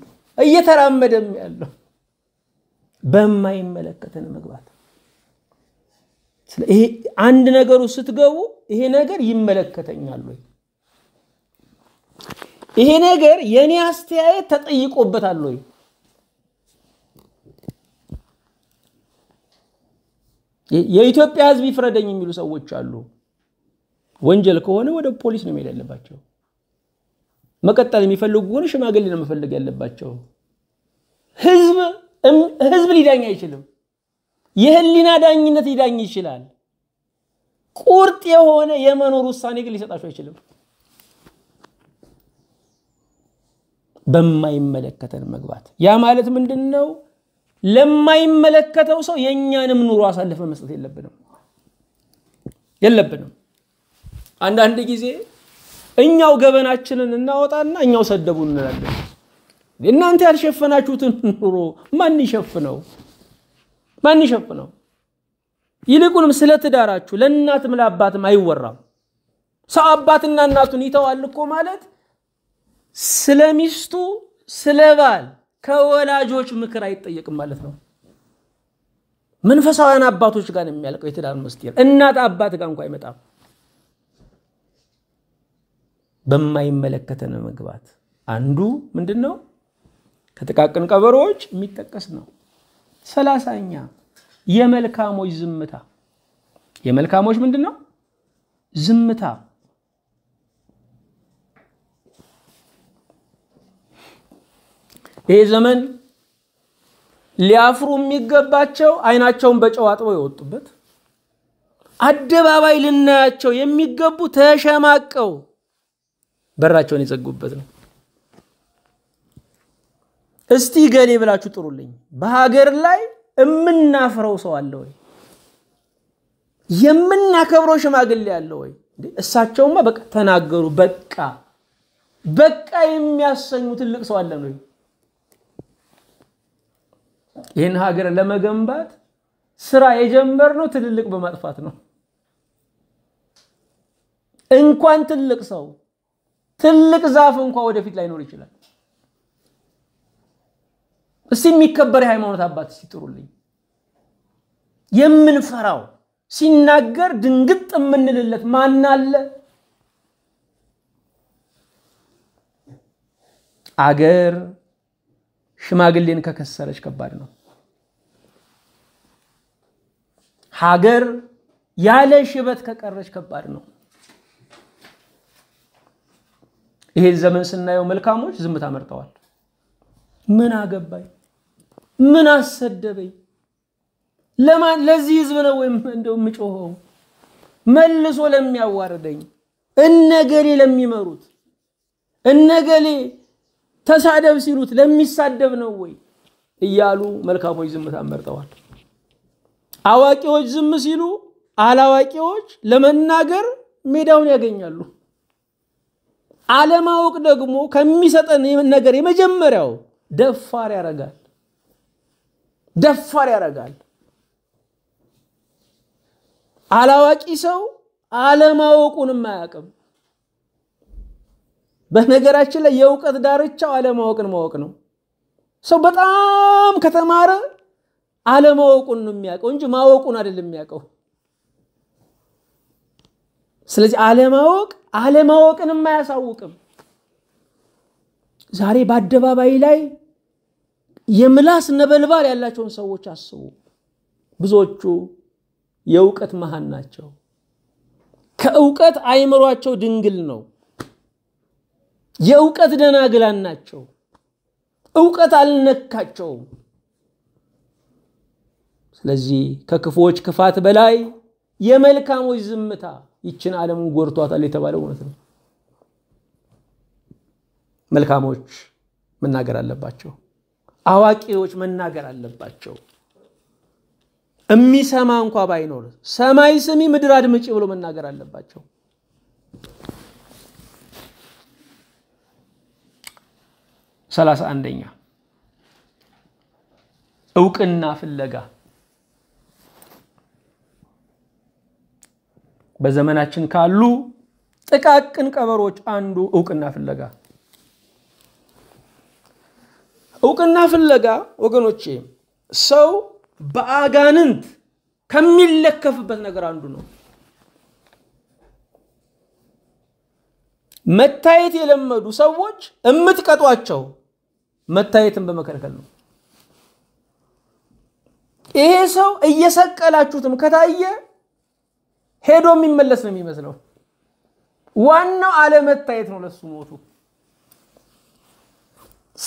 እየተራመደም ያለው በማይመለከተን መግባት። አንድ ነገሩ ስትገቡ ይሄ ነገር ይመለከተኛል ወይ፣ ይሄ ነገር የእኔ አስተያየት ተጠይቆበታል ወይ የኢትዮጵያ ህዝብ ይፍረደኝ የሚሉ ሰዎች አሉ። ወንጀል ከሆነ ወደ ፖሊስ ነው መሄድ ያለባቸው። መቀጠል የሚፈልጉ ሆነ ሽማግሌ ነው መፈለግ ያለባቸው። ህዝብ ህዝብ ሊዳኝ አይችልም። የህሊና ዳኝነት ሊዳኝ ይችላል። ቁርጥ የሆነ የመኖር ውሳኔ ግን ሊሰጣቸው አይችልም። በማይመለከተን መግባት ያ ማለት ምንድን ነው? ለማይመለከተው ሰው የእኛንም ኑሮ አሳልፈ መስጠት የለብንም የለብንም። አንዳንድ ጊዜ እኛው ገበናችንን እናወጣና እኛው ሰደቡ እንላለን። እናንተ ያልሸፈናችሁትን ኑሮ ማን ይሸፍነው? ማን ይሸፍነው? ይልቁንም ስለ ትዳራችሁ ለእናትም ለአባትም አይወራም። ሰው አባትና እናቱን ይተዋል እኮ ማለት ስለ ሚስቱ ስለ ባል ከወላጆች ምክር አይጠየቅም ማለት ነው። መንፈሳውያን አባቶች ጋር ነው የሚያልቀው የትዳር ምስጢር። እናት አባት ጋር እንኳ አይመጣም። በማይመለከተን መግባት አንዱ ምንድን ነው? ከጥቃቅን ቀበሮዎች የሚጠቀስ ነው። ሰላሳኛ የመልካሞች ዝምታ። የመልካሞች ምንድን ነው? ዝምታ። ይሄ ዘመን ሊያፍሩ የሚገባቸው አይናቸውን በጨው አጥበው የወጡበት አደባባይ ልናያቸው የሚገቡ ተሸማቀው በራቸውን የዘጉበት ነው። እስቲ ገሌ ብላችሁ ጥሩልኝ። በሀገር ላይ የምናፍረው ሰው አለ ወይ? የምናከብረው ሽማግሌ አለ ወይ? እሳቸውማ በቃ ተናገሩ። በቃ በቃ የሚያሰኙ ትልቅ ሰው አለን ወይ? ይህን ሀገር ለመገንባት ስራ የጀመርነው ትልልቅ በማጥፋት ነው። እንኳን ትልቅ ሰው ትልቅ ዛፍ እንኳ ወደፊት ላይኖር ይችላል። እስቲ የሚከበር የሃይማኖት አባት ሲጥሩልኝ የምንፈራው ሲናገር ድንግጥ የምንልለት ማን አለ? አገር ሽማግሌን ከከሰረች ከባድ ነው። ሀገር ያለ ሽበት ከቀረች ከባድ ነው። ይሄን ዘመን ስናየው መልካሞች ዝምታ መርጠዋል። ምን አገባኝ ምን አሰደበኝ? ለማን ለዚህ ህዝብ ነው ወይም እንደው የምጮኸው? መልሶ ለሚያዋርደኝ እነገሌ ለሚመሩት እነገሌ ተሳደብ ሲሉት ለሚሳደብ ነው ወይ እያሉ መልካሞች ዝምታን መርጠዋል። አዋቂዎች ዝም ሲሉ አላዋቂዎች ለመናገር ሜዳውን ያገኛሉ። አለማወቅ ደግሞ ከሚሰጠን ነገር የመጀመሪያው ደፋር ያደርጋል። ደፋር ያደርጋል። አላዋቂ ሰው አለማወቁንም አያውቅም። በነገራችን ላይ የእውቀት ዳርቻው አለማወቅን ማወቅ ነው። ሰው በጣም ከተማረ አለማወቁን ነው የሚያውቀው እንጂ ማወቁን አይደለም የሚያውቀው። ስለዚህ አለማወቅ አለማወቅንም አያሳውቅም። ዛሬ በአደባባይ ላይ የምላስ ነበልባል ያላቸውን ሰዎች አስቡ። ብዙዎቹ የእውቀት መሃን ናቸው። ከእውቀት አይምሯቸው ድንግል ነው። የእውቀት ደናግላን ናቸው። እውቀት አልነካቸውም። ስለዚህ ከክፉዎች ክፋት በላይ የመልካሞች ዝምታ ይችን ዓለም ጎርቷታል የተባለው እውነት ነው። መልካሞች መናገር አለባቸው። አዋቂዎች መናገር አለባቸው። እሚሰማ እንኳ ባይኖር ሰማይ ስሚ ምድር አድምጪ ብሎ መናገር አለባቸው። ሰላሳ አንደኛ እውቅና ፍለጋ በዘመናችን ካሉ ጥቃቅን ቀበሮች አንዱ እውቅና ፍለጋ እውቅና ፍለጋ ወገኖቼ ሰው በአጋንንት ከሚለከፍበት ነገር አንዱ ነው። መታየት የለመዱ ሰዎች እምትቀጧቸው መታየትን በመከልከል ነው። ይሄ ሰው እየሰቀላችሁትም ከታየ ሄዶ የሚመለስ ነው የሚመስለው። ዋናው አለመታየት ነው ለሱ ሞቱ።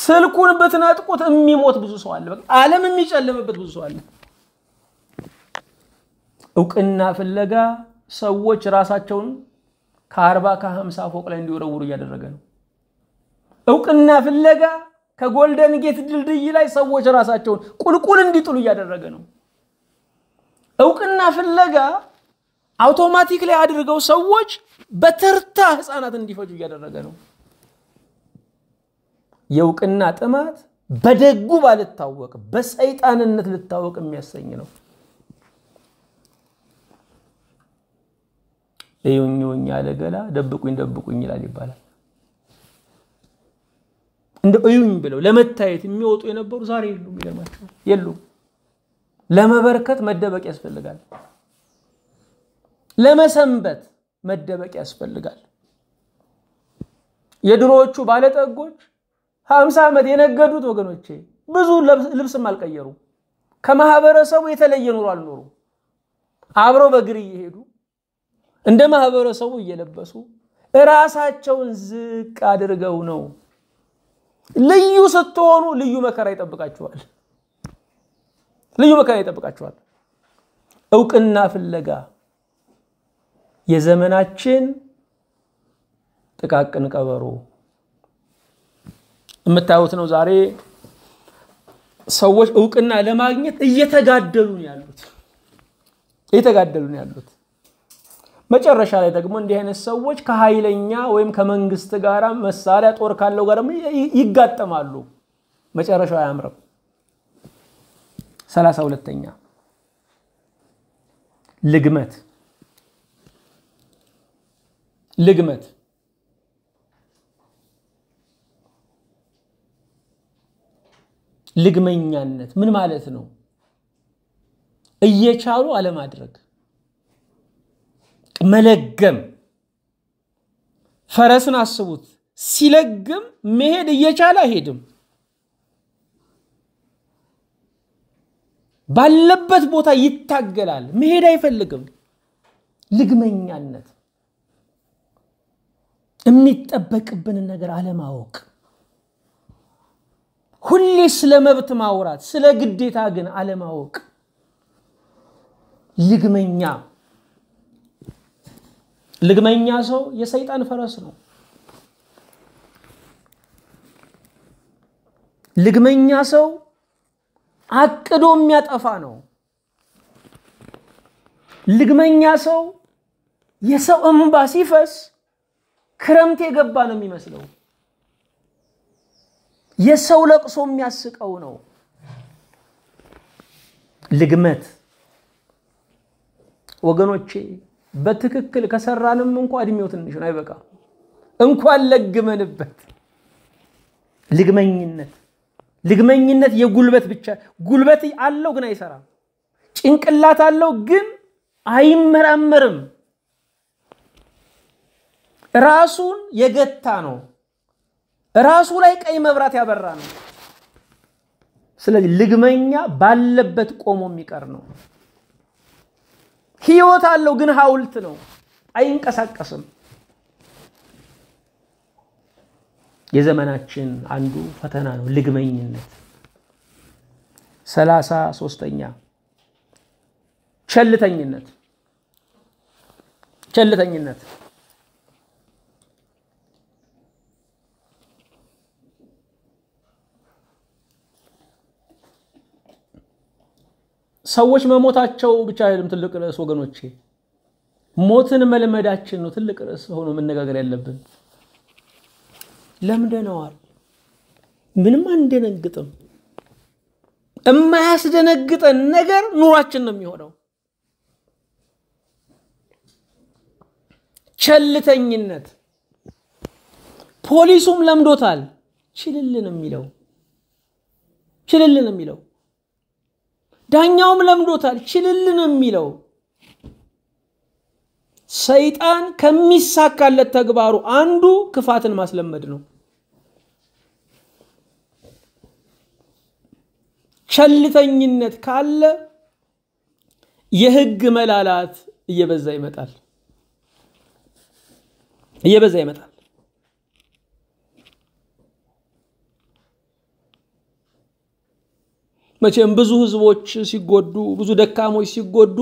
ስልኩን ብትነጥቁት የሚሞት ብዙ ሰው አለ። በቃ ዓለም የሚጨልምበት ብዙ ሰው አለ። እውቅና ፍለጋ ሰዎች ራሳቸውን ከአርባ ከሀምሳ ፎቅ ላይ እንዲወረውሩ እያደረገ ነው። እውቅና ፍለጋ ከጎልደን ጌት ድልድይ ላይ ሰዎች ራሳቸውን ቁልቁል እንዲጥሉ እያደረገ ነው። እውቅና ፍለጋ አውቶማቲክ ላይ አድርገው ሰዎች በተርታ ህፃናት እንዲፈጁ እያደረገ ነው። የእውቅና ጥማት በደጉ ባልታወቅ በሰይጣንነት ልታወቅ የሚያሰኝ ነው። እዩኝ ያለ ገላ ደብቁኝ ደብቁኝ ይላል ይባላል። እንደ እዩኝ ብለው ለመታየት የሚወጡ የነበሩ ዛሬ የሉም። ይገርማቸው የሉም። ለመበርከት መደበቅ ያስፈልጋል። ለመሰንበት መደበቅ ያስፈልጋል። የድሮዎቹ ባለጠጎች ሀምሳ ዓመት የነገዱት ወገኖቼ ብዙ ልብስም አልቀየሩ። ከማህበረሰቡ የተለየ ኑሮ አልኖሩ። አብረው በግር እየሄዱ እንደ ማህበረሰቡ እየለበሱ እራሳቸውን ዝቅ አድርገው ነው። ልዩ ስትሆኑ ልዩ መከራ ይጠብቃችኋል። ልዩ መከራ ይጠብቃችኋል። እውቅና ፍለጋ የዘመናችን ጥቃቅን ቀበሮ የምታዩት ነው። ዛሬ ሰዎች እውቅና ለማግኘት እየተጋደሉ ነው ያሉት እየተጋደሉ ነው ያሉት። መጨረሻ ላይ ደግሞ እንዲህ አይነት ሰዎች ከኃይለኛ ወይም ከመንግስት ጋር መሳሪያ ጦር ካለው ጋር ይጋጠማሉ። መጨረሻው አያምርም። ሰላሳ ሁለተኛ ልግመት ልግመት ልግመኛነት ምን ማለት ነው? እየቻሉ አለማድረግ፣ መለገም። ፈረስን አስቡት፣ ሲለግም መሄድ እየቻለ አይሄድም። ባለበት ቦታ ይታገላል፣ መሄድ አይፈልግም። ልግመኛነት፣ የሚጠበቅብንን ነገር አለማወቅ ሁሌ ስለ መብት ማውራት፣ ስለ ግዴታ ግን አለማወቅ ልግመኛ ልግመኛ ሰው የሰይጣን ፈረስ ነው። ልግመኛ ሰው አቅዶ የሚያጠፋ ነው። ልግመኛ ሰው የሰው እምባ ሲፈስ ክረምት የገባ ነው የሚመስለው። የሰው ለቅሶ የሚያስቀው ነው። ልግመት ወገኖቼ፣ በትክክል ከሰራንም እንኳ እድሜው ትንሽ ነው፣ አይበቃ እንኳን ለግመንበት። ልግመኝነት ልግመኝነት የጉልበት ብቻ ጉልበት አለው ግን አይሰራም። ጭንቅላት አለው ግን አይመራመርም። ራሱን የገታ ነው። ራሱ ላይ ቀይ መብራት ያበራ ነው። ስለዚህ ልግመኛ ባለበት ቆሞ የሚቀር ነው። ህይወት አለው ግን ሐውልት ነው፣ አይንቀሳቀስም። የዘመናችን አንዱ ፈተና ነው ልግመኝነት። ሰላሳ ሶስተኛ ቸልተኝነት ቸልተኝነት ሰዎች መሞታቸው ብቻ አይደለም ትልቅ ርዕስ ወገኖቼ፣ ሞትን መልመዳችን ነው ትልቅ ርዕስ ሆኖ መነጋገር ያለብን። ለምደነዋል። ምንም አንደነግጥም። የማያስደነግጠን ነገር ኑሯችን ነው የሚሆነው። ቸልተኝነት ፖሊሱም ለምዶታል። ችልልን የሚለው ችልልን የሚለው ዳኛውም ለምዶታል። ችልልን የሚለው። ሰይጣን ከሚሳካለት ተግባሩ አንዱ ክፋትን ማስለመድ ነው። ቸልተኝነት ካለ የህግ መላላት እየበዛ ይመጣል እየበዛ ይመጣል። መቼም ብዙ ህዝቦች ሲጎዱ፣ ብዙ ደካሞች ሲጎዱ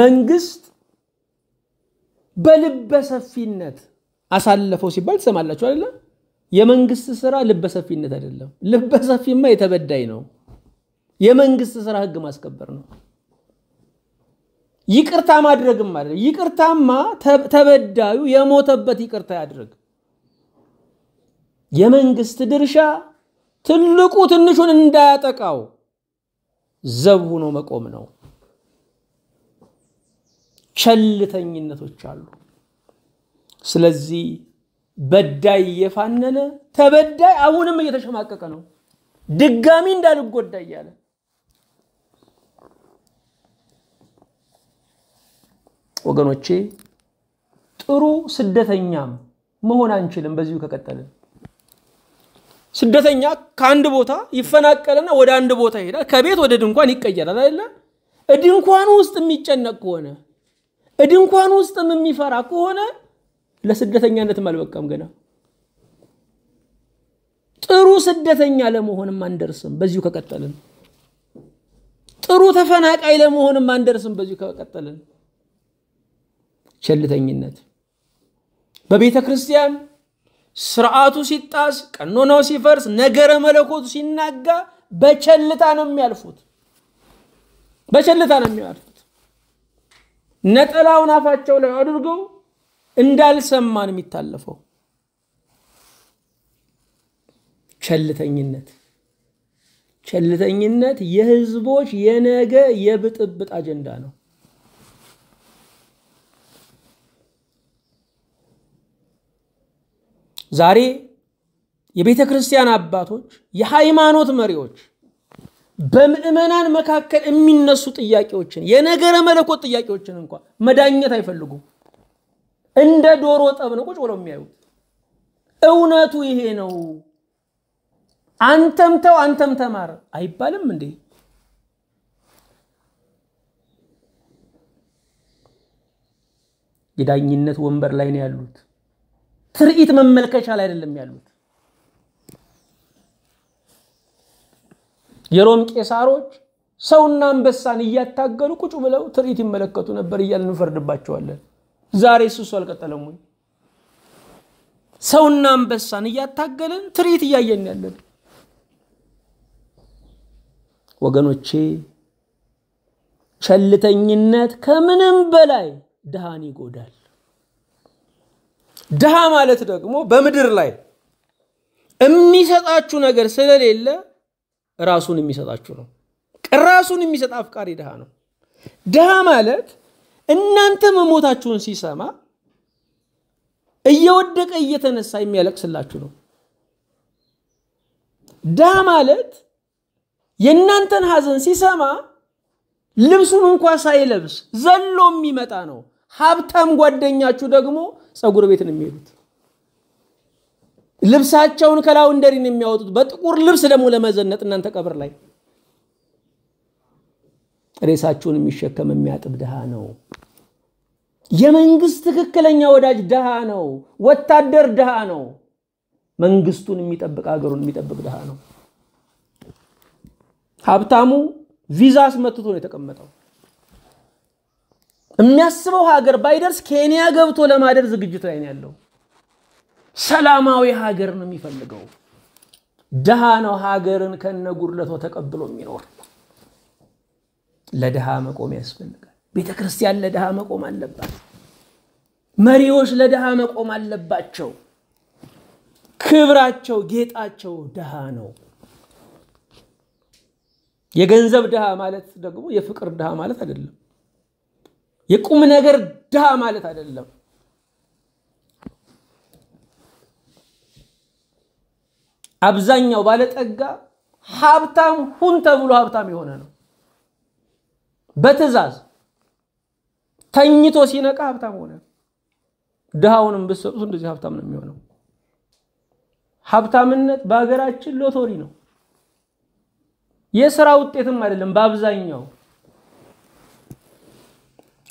መንግስት በልበሰፊነት አሳለፈው ሲባል ትሰማላችሁ አይደለ? የመንግስት ስራ ልበሰፊነት አይደለም። ልበሰፊማ የተበዳይ ነው። የመንግስት ስራ ህግ ማስከበር ነው። ይቅርታ ማድረግም አለ። ይቅርታማ ተበዳዩ የሞተበት ይቅርታ ያድርግ። የመንግስት ድርሻ ትልቁ ትንሹን እንዳያጠቃው ዘብ ሆኖ መቆም ነው። ቸልተኝነቶች አሉ። ስለዚህ በዳይ እየፋነነ ተበዳይ አሁንም እየተሸማቀቀ ነው። ድጋሚ እንዳልጎዳ እያለ ወገኖቼ ጥሩ ስደተኛም መሆን አንችልም በዚሁ ከቀጠልን። ስደተኛ ከአንድ ቦታ ይፈናቀልና ወደ አንድ ቦታ ይሄዳል። ከቤት ወደ ድንኳን ይቀየራል አይደለ? ድንኳን ውስጥ የሚጨነቅ ከሆነ ድንኳን ውስጥም የሚፈራ ከሆነ ለስደተኛነትም አልበቃም ገና ጥሩ ስደተኛ ለመሆንም አንደርስም በዚሁ ከቀጠልን። ጥሩ ተፈናቃይ ለመሆንም አንደርስም በዚሁ ከቀጠልን። ቸልተኝነት በቤተ ክርስቲያን ስርዓቱ ሲጣስ፣ ቀኖናው ሲፈርስ፣ ነገረ መለኮቱ ሲናጋ በቸልታ ነው የሚያልፉት። በቸልታ ነው የሚያልፉት። ነጠላውን አፋቸው ላይ አድርገው እንዳልሰማን የሚታለፈው ቸልተኝነት ቸልተኝነት የህዝቦች የነገ የብጥብጥ አጀንዳ ነው። ዛሬ የቤተ ክርስቲያን አባቶች፣ የሃይማኖት መሪዎች በምዕመናን መካከል የሚነሱ ጥያቄዎችን የነገረ መለኮት ጥያቄዎችን እንኳ መዳኘት አይፈልጉም። እንደ ዶሮ ጠብ ነው ቁጭ ብለው የሚያዩት። እውነቱ ይሄ ነው። አንተም ተው አንተም ተማር አይባልም እንዴ? የዳኝነት ወንበር ላይ ነው ያሉት። ትርኢት መመልከቻ ላይ አይደለም ያሉት። የሮም ቄሳሮች ሰውና አንበሳን እያታገሉ ቁጭ ብለው ትርኢት ይመለከቱ ነበር እያልን እንፈርድባቸዋለን። ዛሬ ስሱ አልቀጠለም ወይ? ሰውና አንበሳን እያታገልን ትርኢት እያየን ያለን ወገኖቼ፣ ቸልተኝነት ከምንም በላይ ድሃን ይጎዳል። ድሃ ማለት ደግሞ በምድር ላይ የሚሰጣችሁ ነገር ስለሌለ ራሱን የሚሰጣችሁ ነው። ራሱን የሚሰጥ አፍቃሪ ድሃ ነው። ድሃ ማለት እናንተ መሞታችሁን ሲሰማ እየወደቀ እየተነሳ የሚያለቅስላችሁ ነው። ድሃ ማለት የእናንተን ሀዘን ሲሰማ ልብሱን እንኳ ሳይለብስ ዘሎ የሚመጣ ነው። ሀብታም ጓደኛችሁ ደግሞ ፀጉር ቤት ነው የሚሄዱት። ልብሳቸውን ከላውንደሪ ነው የሚያወጡት። በጥቁር ልብስ ደግሞ ለመዘነጥ እናንተ ቀብር ላይ ሬሳችሁን የሚሸከም የሚያጥብ ድሃ ነው። የመንግስት ትክክለኛ ወዳጅ ድሃ ነው። ወታደር ድሃ ነው። መንግስቱን የሚጠብቅ ሀገሩን የሚጠብቅ ድሃ ነው። ሀብታሙ ቪዛ አስመትቶ ነው የተቀመጠው። የሚያስበው ሀገር ባይደርስ ኬንያ ገብቶ ለማደር ዝግጅት ላይ ነው ያለው። ሰላማዊ ሀገር ነው የሚፈልገው። ድሃ ነው ሀገርን ከነ ጉድለቶ ተቀብሎ የሚኖር። ለድሃ መቆም ያስፈልጋል። ቤተ ክርስቲያን ለድሃ መቆም አለባት። መሪዎች ለድሃ መቆም አለባቸው። ክብራቸው፣ ጌጣቸው ድሃ ነው። የገንዘብ ድሃ ማለት ደግሞ የፍቅር ድሃ ማለት አይደለም። የቁም ነገር ድሃ ማለት አይደለም። አብዛኛው ባለጠጋ ሀብታም ሁን ተብሎ ሀብታም የሆነ ነው። በትዕዛዝ ተኝቶ ሲነቃ ሀብታም ሆነ። ድሃውንም ብትሰጡት እንደዚህ ሀብታም ነው የሚሆነው። ሀብታምነት በሀገራችን ሎቶሪ ነው፣ የስራ ውጤትም አይደለም በአብዛኛው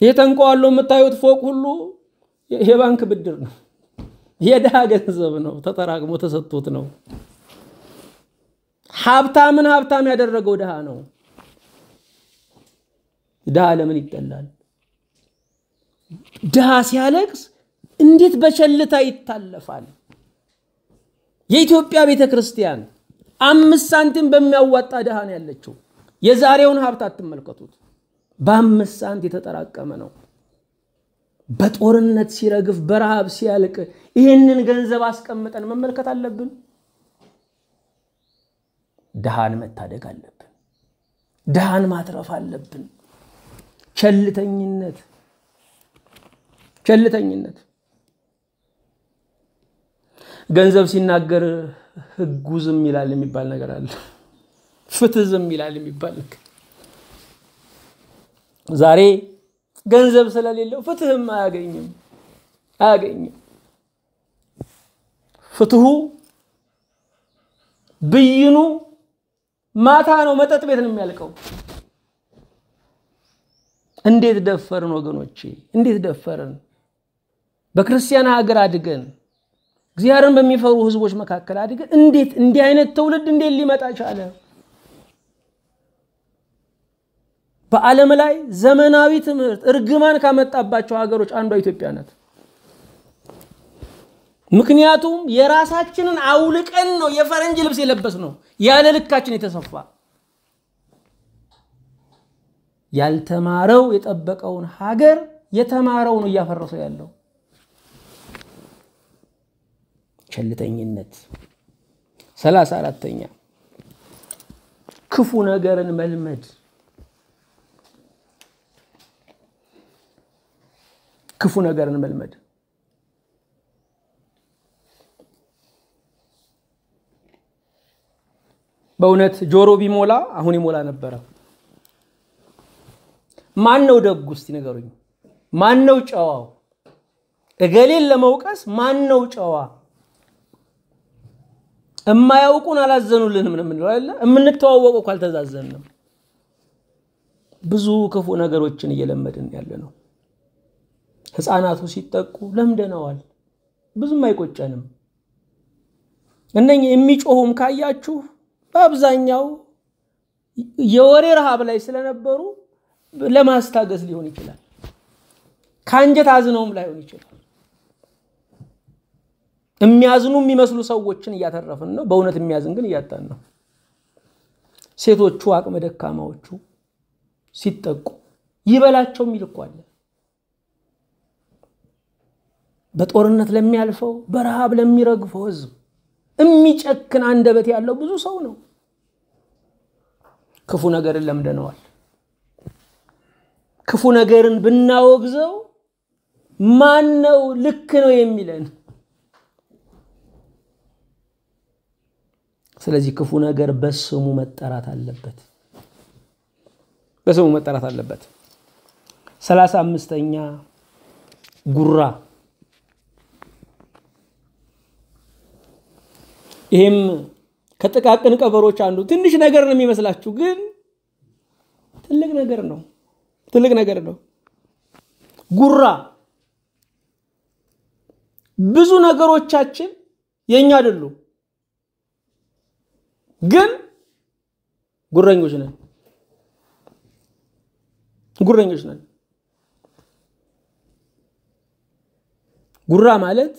የተንቀዋሎ የምታዩት ፎቅ ሁሉ የባንክ ብድር ነው። የድሃ ገንዘብ ነው። ተጠራቅሞ ተሰጥቶት ነው። ሀብታምን ሀብታም ያደረገው ድሃ ነው። ድሃ ለምን ይጠላል? ድሃ ሲያለቅስ እንዴት በቸልታ ይታለፋል? የኢትዮጵያ ቤተ ክርስቲያን አምስት ሳንቲም በሚያዋጣ ድሃ ነው ያለችው። የዛሬውን ሀብት አትመልከቱት። በአምስት ሳንት የተጠራቀመ ነው። በጦርነት ሲረግፍ በረሃብ ሲያልቅ ይህንን ገንዘብ አስቀምጠን መመልከት አለብን። ድሃን መታደግ አለብን። ድሃን ማትረፍ አለብን። ቸልተኝነት ቸልተኝነት ገንዘብ ሲናገር ህጉ ዝም ይላል የሚባል ነገር አለ። ፍትህ ዝም ይላል የሚባል ነገር ዛሬ ገንዘብ ስለሌለው ፍትህም አያገኝም አያገኝም። ፍትሁ ብይኑ ማታ ነው፣ መጠጥ ቤት ነው የሚያልቀው። እንዴት ደፈርን ወገኖቼ፣ እንዴት ደፈርን! በክርስቲያን ሀገር አድገን እግዚአብሔርን በሚፈሩ ህዝቦች መካከል አድገን እንዴት እንዲህ አይነት ትውልድ እንዴት ሊመጣ ቻለ? በዓለም ላይ ዘመናዊ ትምህርት እርግማን ካመጣባቸው ሀገሮች አንዷ ኢትዮጵያ ናት። ምክንያቱም የራሳችንን አውልቀን ነው የፈረንጅ ልብስ የለበስ ነው ያለ ልካችን የተሰፋ ያልተማረው የጠበቀውን ሀገር የተማረው ነው እያፈረሰው ያለው። ቸልተኝነት። ሰላሳ አራተኛ ክፉ ነገርን መልመድ ክፉ ነገርን መልመድ በእውነት ጆሮ ቢሞላ አሁን ይሞላ ነበረ ማን ነው ደግ ውስጥ ነገሩኝ። ማን ነው ጨዋው እገሌን ለመውቀስ ማን ነው ጨዋ እማያውቁን አላዘኑልንም ነው የምንለው አይደለ የምንተዋወቁ እኮ አልተዛዘንም ብዙ ክፉ ነገሮችን እየለመድን ያለ ነው ህፃናቱ ሲጠቁ ለምደነዋል። ብዙም አይቆጨንም። እነኝ የሚጮሁም ካያችሁ በአብዛኛው የወሬ ረሃብ ላይ ስለነበሩ ለማስታገስ ሊሆን ይችላል። ከአንጀት አዝነውም ላይሆን ይችላል። የሚያዝኑ የሚመስሉ ሰዎችን እያተረፍን ነው። በእውነት የሚያዝን ግን እያጣን ነው። ሴቶቹ አቅመ ደካማዎቹ ሲጠቁ ይበላቸው የሚልኳለን በጦርነት ለሚያልፈው በረሃብ ለሚረግፈው ህዝብ የሚጨክን አንደበት ያለው ብዙ ሰው ነው። ክፉ ነገርን ለምደነዋል። ክፉ ነገርን ብናወግዘው ማን ነው ልክ ነው የሚለን? ስለዚህ ክፉ ነገር በስሙ መጠራት አለበት፣ በስሙ መጠራት አለበት። ሰላሳ አምስተኛ ጉራ ይህም ከጥቃቅን ቀበሮች አንዱ ትንሽ ነገር ነው የሚመስላችሁ፣ ግን ትልቅ ነገር ነው። ትልቅ ነገር ነው። ጉራ ብዙ ነገሮቻችን የኛ አይደሉ ግን ጉረኞች ነን። ጉረኞች ነን። ጉራ ማለት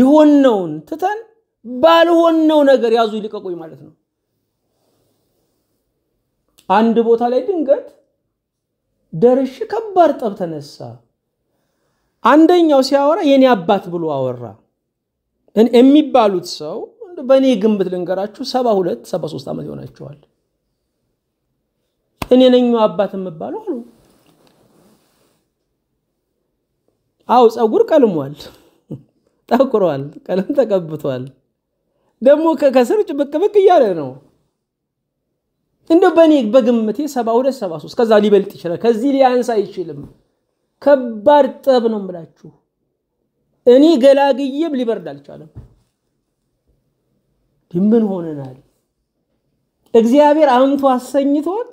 የሆነውን ትተን ባልሆነው ነገር ያዙ ይልቀቁኝ ማለት ነው። አንድ ቦታ ላይ ድንገት ደርሽ ከባድ ጠብ ተነሳ። አንደኛው ሲያወራ የኔ አባት ብሎ አወራ። የሚባሉት ሰው በእኔ ግምት ልንገራችሁ ሰባ ሁለት ሰባ ሶስት ዓመት ይሆናቸዋል። እኔ ነኝ አባት የምባለው አሉ። አው ፀጉር ቀልሟል፣ ጠቁሯል፣ ቀለም ተቀብቷል። ደግሞ ከስር ጭብቅ ብቅ እያለ ነው። እንደው በእኔ በግምቴ ሰባ ሁለት ሰባ ሶስት ከዛ ሊበልጥ ይችላል። ከዚህ ሊያንስ አይችልም። ከባድ ጠብ ነው የምላችሁ። እኔ ገላግዬም ሊበርድ አልቻለም። ምን ሆነናል? እግዚአብሔር አንቱ አሰኝቶን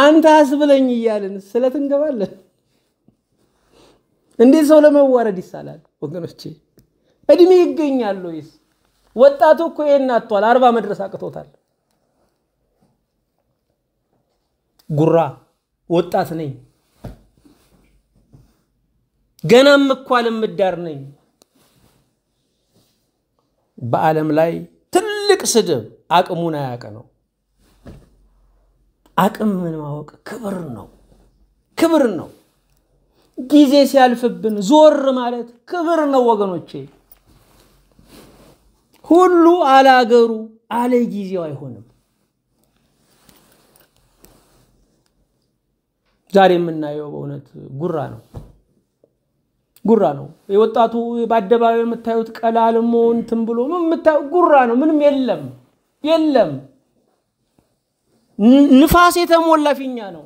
አንተ አስብለኝ እያልን ስለት እንገባለን። እንዴት ሰው ለመዋረድ ይሳላል ወገኖቼ? እድሜ ይገኛል ወይስ ወጣቱ እኮ ይሄን አጥቷል። አርባ መድረስ አቅቶታል። ጉራ ወጣት ነኝ፣ ገናም እኮ አልምዳር ነኝ። በዓለም ላይ ትልቅ ስድብ አቅሙን አያውቅ ነው። አቅም ምን ማወቅ ክብር ነው፣ ክብር ነው። ጊዜ ሲያልፍብን ዞር ማለት ክብር ነው ወገኖቼ። ሁሉ አላገሩ አለ ጊዜው አይሆንም። ዛሬ የምናየው በእውነት ጉራ ነው፣ ጉራ ነው። የወጣቱ በአደባባይ የምታዩት ቀላልሞ እንትን ብሎ የምታዩ ጉራ ነው። ምንም የለም የለም። ንፋስ የተሞላ ፊኛ ነው።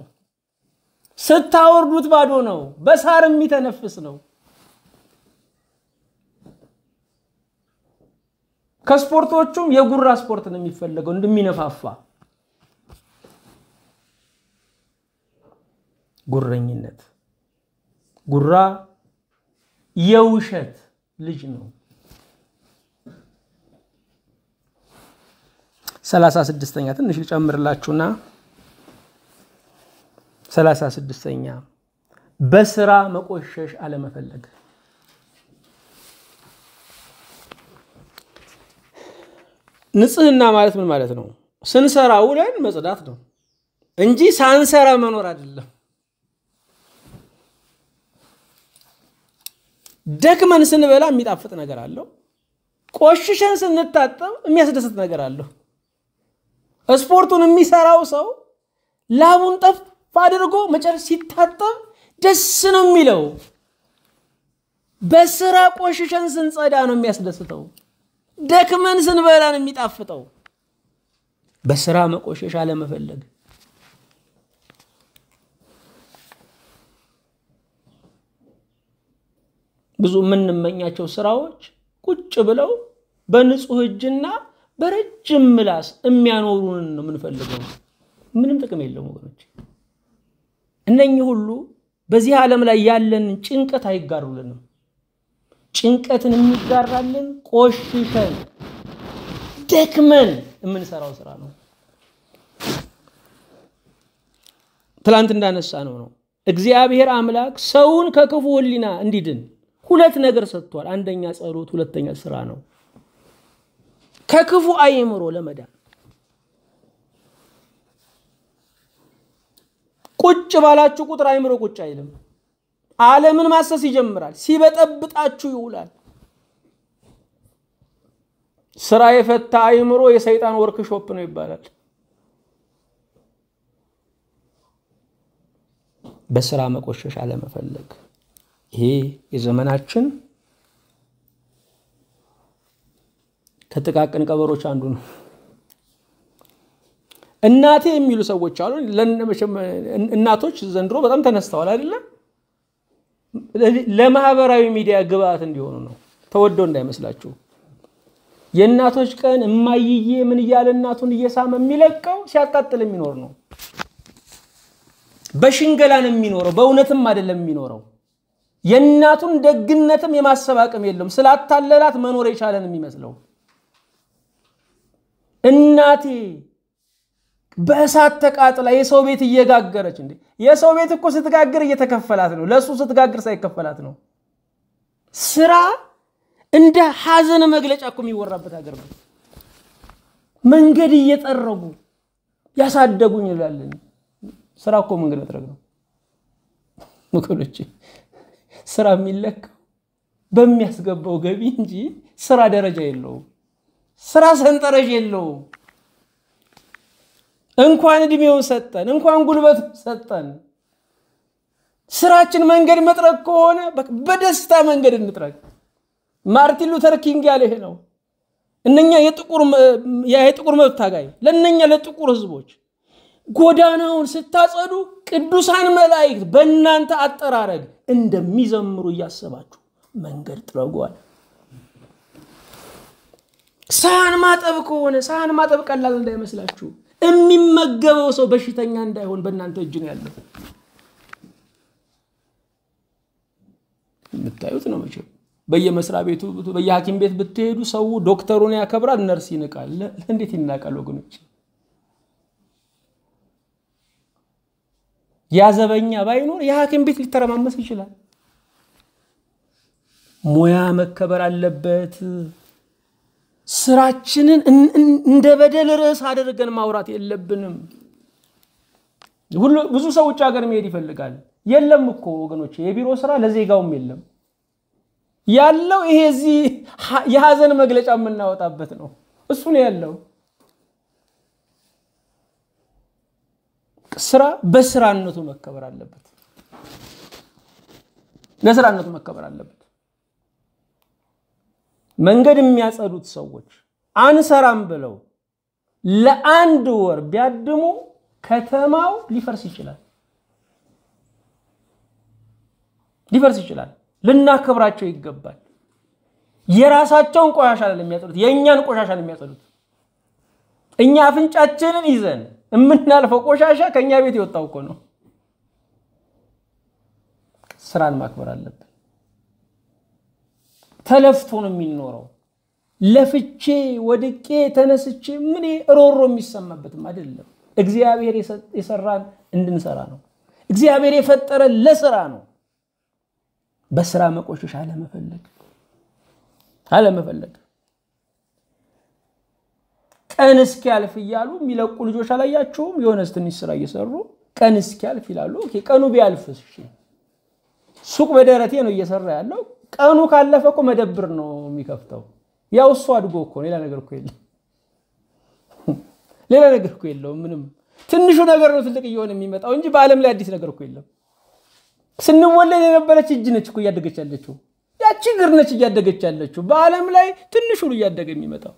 ስታወርዱት ባዶ ነው። በሳር የሚተነፍስ ነው። ከስፖርቶቹም የጉራ ስፖርት ነው የሚፈለገው እንደሚነፋፋ ጉረኝነት ጉራ የውሸት ልጅ ነው 36ኛ ትንሽ ልጨምርላችሁና 36ኛ በስራ መቆሸሽ አለመፈለግ ንጽህና ማለት ምን ማለት ነው? ስንሰራ ውለን መጽዳት ነው እንጂ ሳንሰራ መኖር አይደለም። ደክመን ስንበላ የሚጣፍጥ ነገር አለው። ቆሽሸን ስንታጠብ የሚያስደስት ነገር አለው። ስፖርቱን የሚሰራው ሰው ላቡን ጠፍ አድርጎ መጨረስ ሲታጠብ ደስ ነው የሚለው። በስራ ቆሽሸን ስንጸዳ ነው የሚያስደስተው። ደክመን ስንበላን የሚጣፍጠው። በስራ መቆሸሽ አለመፈለግ። ብዙ የምንመኛቸው ስራዎች ቁጭ ብለው በንጹህ እጅና በረጅም ምላስ የሚያኖሩን ነው የምንፈልገው። ምንም ጥቅም የለውም ወገኖች። እነኚህ ሁሉ በዚህ ዓለም ላይ ያለንን ጭንቀት አይጋሩልንም። ጭንቀትን የሚጋራልን ቆሽተን ደክመን የምንሰራው ስራ ነው። ትላንት እንዳነሳ ነው ነው እግዚአብሔር አምላክ ሰውን ከክፉ ሕሊና እንዲድን ሁለት ነገር ሰጥቷል። አንደኛ ጸሎት፣ ሁለተኛ ስራ ነው። ከክፉ አይምሮ ለመዳን ቁጭ ባላችሁ ቁጥር አይምሮ ቁጭ አይልም። ዓለምን ማሰስ ይጀምራል። ሲበጠብጣችሁ ይውላል። ስራ የፈታ አይምሮ የሰይጣን ወርክሾፕ ነው ይባላል። በስራ መቆሸሽ አለመፈለግ፣ ይሄ የዘመናችን ከጥቃቅን ቀበሮች አንዱ ነው። እናቴ የሚሉ ሰዎች አሉ። እናቶች ዘንድሮ በጣም ተነስተዋል አይደለም? ለማህበራዊ ሚዲያ ግብአት እንዲሆኑ ነው። ተወዶ እንዳይመስላችሁ። የእናቶች ቀን እማይዬ ምን እያለ እናቱን እየሳመ የሚለቀው ሲያጣጥል የሚኖር ነው። በሽንገላ ነው የሚኖረው፣ በእውነትም አይደለም የሚኖረው። የእናቱን ደግነትም የማሰብ አቅም የለውም። ስላታለላት መኖር የቻለን የሚመስለው እናቴ በእሳት ተቃጥላ የሰው ቤት እየጋገረች እንዴ! የሰው ቤት እኮ ስትጋግር እየተከፈላት ነው። ለእሱ ስትጋግር ሳይከፈላት ነው። ስራ እንደ ሀዘን መግለጫ እኮ የሚወራበት ሀገር ነው። መንገድ እየጠረጉ ያሳደጉኝ ይላለን። ስራ እኮ መንገድ መጥረግ ነው ወገኖቼ። ስራ የሚለካው በሚያስገባው ገቢ እንጂ ስራ ደረጃ የለውም። ስራ ሰንጠረዥ የለውም። እንኳን እድሜውን ሰጠን፣ እንኳን ጉልበት ሰጠን። ስራችን መንገድ መጥረግ ከሆነ በደስታ መንገድ እንጥረግ። ማርቲን ሉተር ኪንግ ያለ ይሄ ነው። እነኛ የጥቁር መብት ታጋይ ለእነኛ ለጥቁር ህዝቦች ጎዳናውን ስታጸዱ ቅዱሳን መላእክት በእናንተ አጠራረግ እንደሚዘምሩ እያሰባችሁ መንገድ ጥረጓል። ሳህን ማጠብ ከሆነ ሳህን ማጠብ ቀላል እንዳይመስላችሁ። የሚመገበው ሰው በሽተኛ እንዳይሆን በእናንተ እጅ ነው ያለው። የምታዩት ነው መቼም። በየመስሪያ ቤቱ በየሐኪም ቤት ብትሄዱ ሰው ዶክተሩን ያከብራል፣ ነርስ ይንቃል። እንዴት ይናቃል ወገኖች? ያዘበኛ ባይኖር የሐኪም ቤት ሊተረማመስ ይችላል። ሙያ መከበር አለበት። ስራችንን እንደ በደል ርዕስ አድርገን ማውራት የለብንም። ብዙ ሰው ውጭ ሀገር መሄድ ይፈልጋል። የለም እኮ ወገኖች፣ የቢሮ ስራ ለዜጋውም የለም። ያለው ይሄ እዚህ የሀዘን መግለጫ የምናወጣበት ነው። እሱ ነው ያለው። ስራ በስራነቱ መከበር አለበት። ለስራነቱ መከበር አለበት። መንገድ የሚያጸዱት ሰዎች አንሰራም ብለው ለአንድ ወር ቢያድሙ ከተማው ሊፈርስ ይችላል። ሊፈርስ ይችላል። ልናከብራቸው ይገባል። የራሳቸውን ቆሻሻ ነው የሚያጸዱት፣ የእኛን ቆሻሻ ነው የሚያጸዱት። እኛ አፍንጫችንን ይዘን የምናልፈው ቆሻሻ ከእኛ ቤት የወጣው እኮ ነው። ስራን ማክበር አለብን። ተለፍቶ ነው የሚኖረው። ለፍቼ ወድቄ ተነስቼ ምን ሮሮ የሚሰማበትም አይደለም። እግዚአብሔር የሰራን እንድንሰራ ነው። እግዚአብሔር የፈጠረን ለስራ ነው። በስራ መቆሸሽ አለመፈለግ አለመፈለግ ቀን እስኪያልፍ እያሉ የሚለቁ ልጆች አላያቸውም? የሆነ ትንሽ ስራ እየሰሩ ቀን እስኪያልፍ ይላሉ። ቀኑ ቢያልፍ ሱቅ በደረቴ ነው እየሰራ ያለው ቀኑ ካለፈ እኮ መደብር ነው የሚከፍተው። ያው እሱ አድጎ እኮ ሌላ ነገር እኮ የለም፣ ሌላ ነገር እኮ የለውም። ምንም ትንሹ ነገር ነው ትልቅ እየሆነ የሚመጣው እንጂ በዓለም ላይ አዲስ ነገር እኮ የለም። ስንወለድ የነበረች እጅ ነች እኮ እያደገች ያለችው፣ ያቺ እግር ነች እያደገች ያለችው። በዓለም ላይ ትንሹ ነው እያደገ የሚመጣው።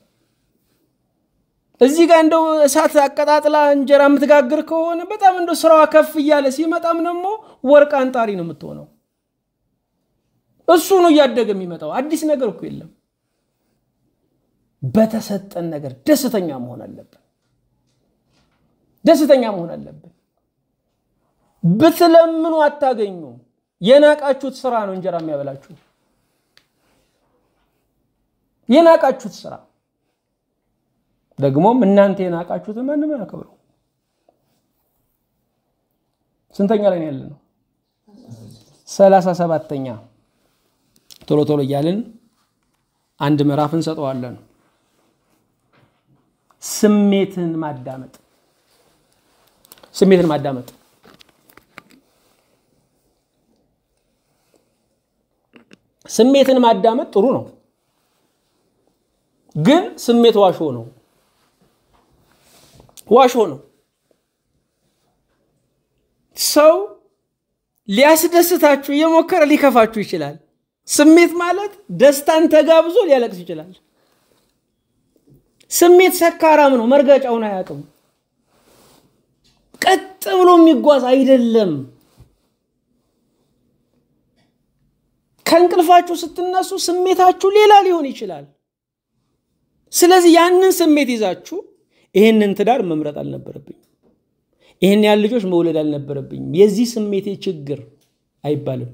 እዚህ ጋር እንደው እሳት አቀጣጥላ እንጀራ የምትጋግር ከሆነ በጣም እንደው ስራዋ ከፍ እያለ ሲመጣም ደግሞ ወርቅ አንጣሪ ነው የምትሆነው። እሱ ነው እያደገ የሚመጣው። አዲስ ነገር እኮ የለም። በተሰጠን ነገር ደስተኛ መሆን አለብን። ደስተኛ መሆን አለብን። ብትለምኑ አታገኙ። የናቃችሁት ስራ ነው እንጀራ የሚያበላችሁ። የናቃችሁት ስራ ደግሞም እናንተ የናቃችሁትን ማንም አያከብረው። ስንተኛ ላይ ነው ያለነው? ሰላሳ ሰባተኛ ቶሎ ቶሎ እያልን አንድ ምዕራፍ እንሰጠዋለን። ስሜትን ማዳመጥ ስሜትን ማዳመጥ ስሜትን ማዳመጥ ጥሩ ነው፣ ግን ስሜት ዋሾ ነው ዋሾ ነው። ሰው ሊያስደስታችሁ እየሞከረ ሊከፋችሁ ይችላል። ስሜት ማለት ደስታን ተጋብዞ ሊያለቅስ ይችላል። ስሜት ሰካራም ነው፣ መርገጫውን አያውቅም። ቀጥ ብሎ የሚጓዝ አይደለም። ከእንቅልፋችሁ ስትነሱ ስሜታችሁ ሌላ ሊሆን ይችላል። ስለዚህ ያንን ስሜት ይዛችሁ ይህንን ትዳር መምረጥ አልነበረብኝም፣ ይህን ያህል ልጆች መውለድ አልነበረብኝም፣ የዚህ ስሜቴ ችግር አይባልም።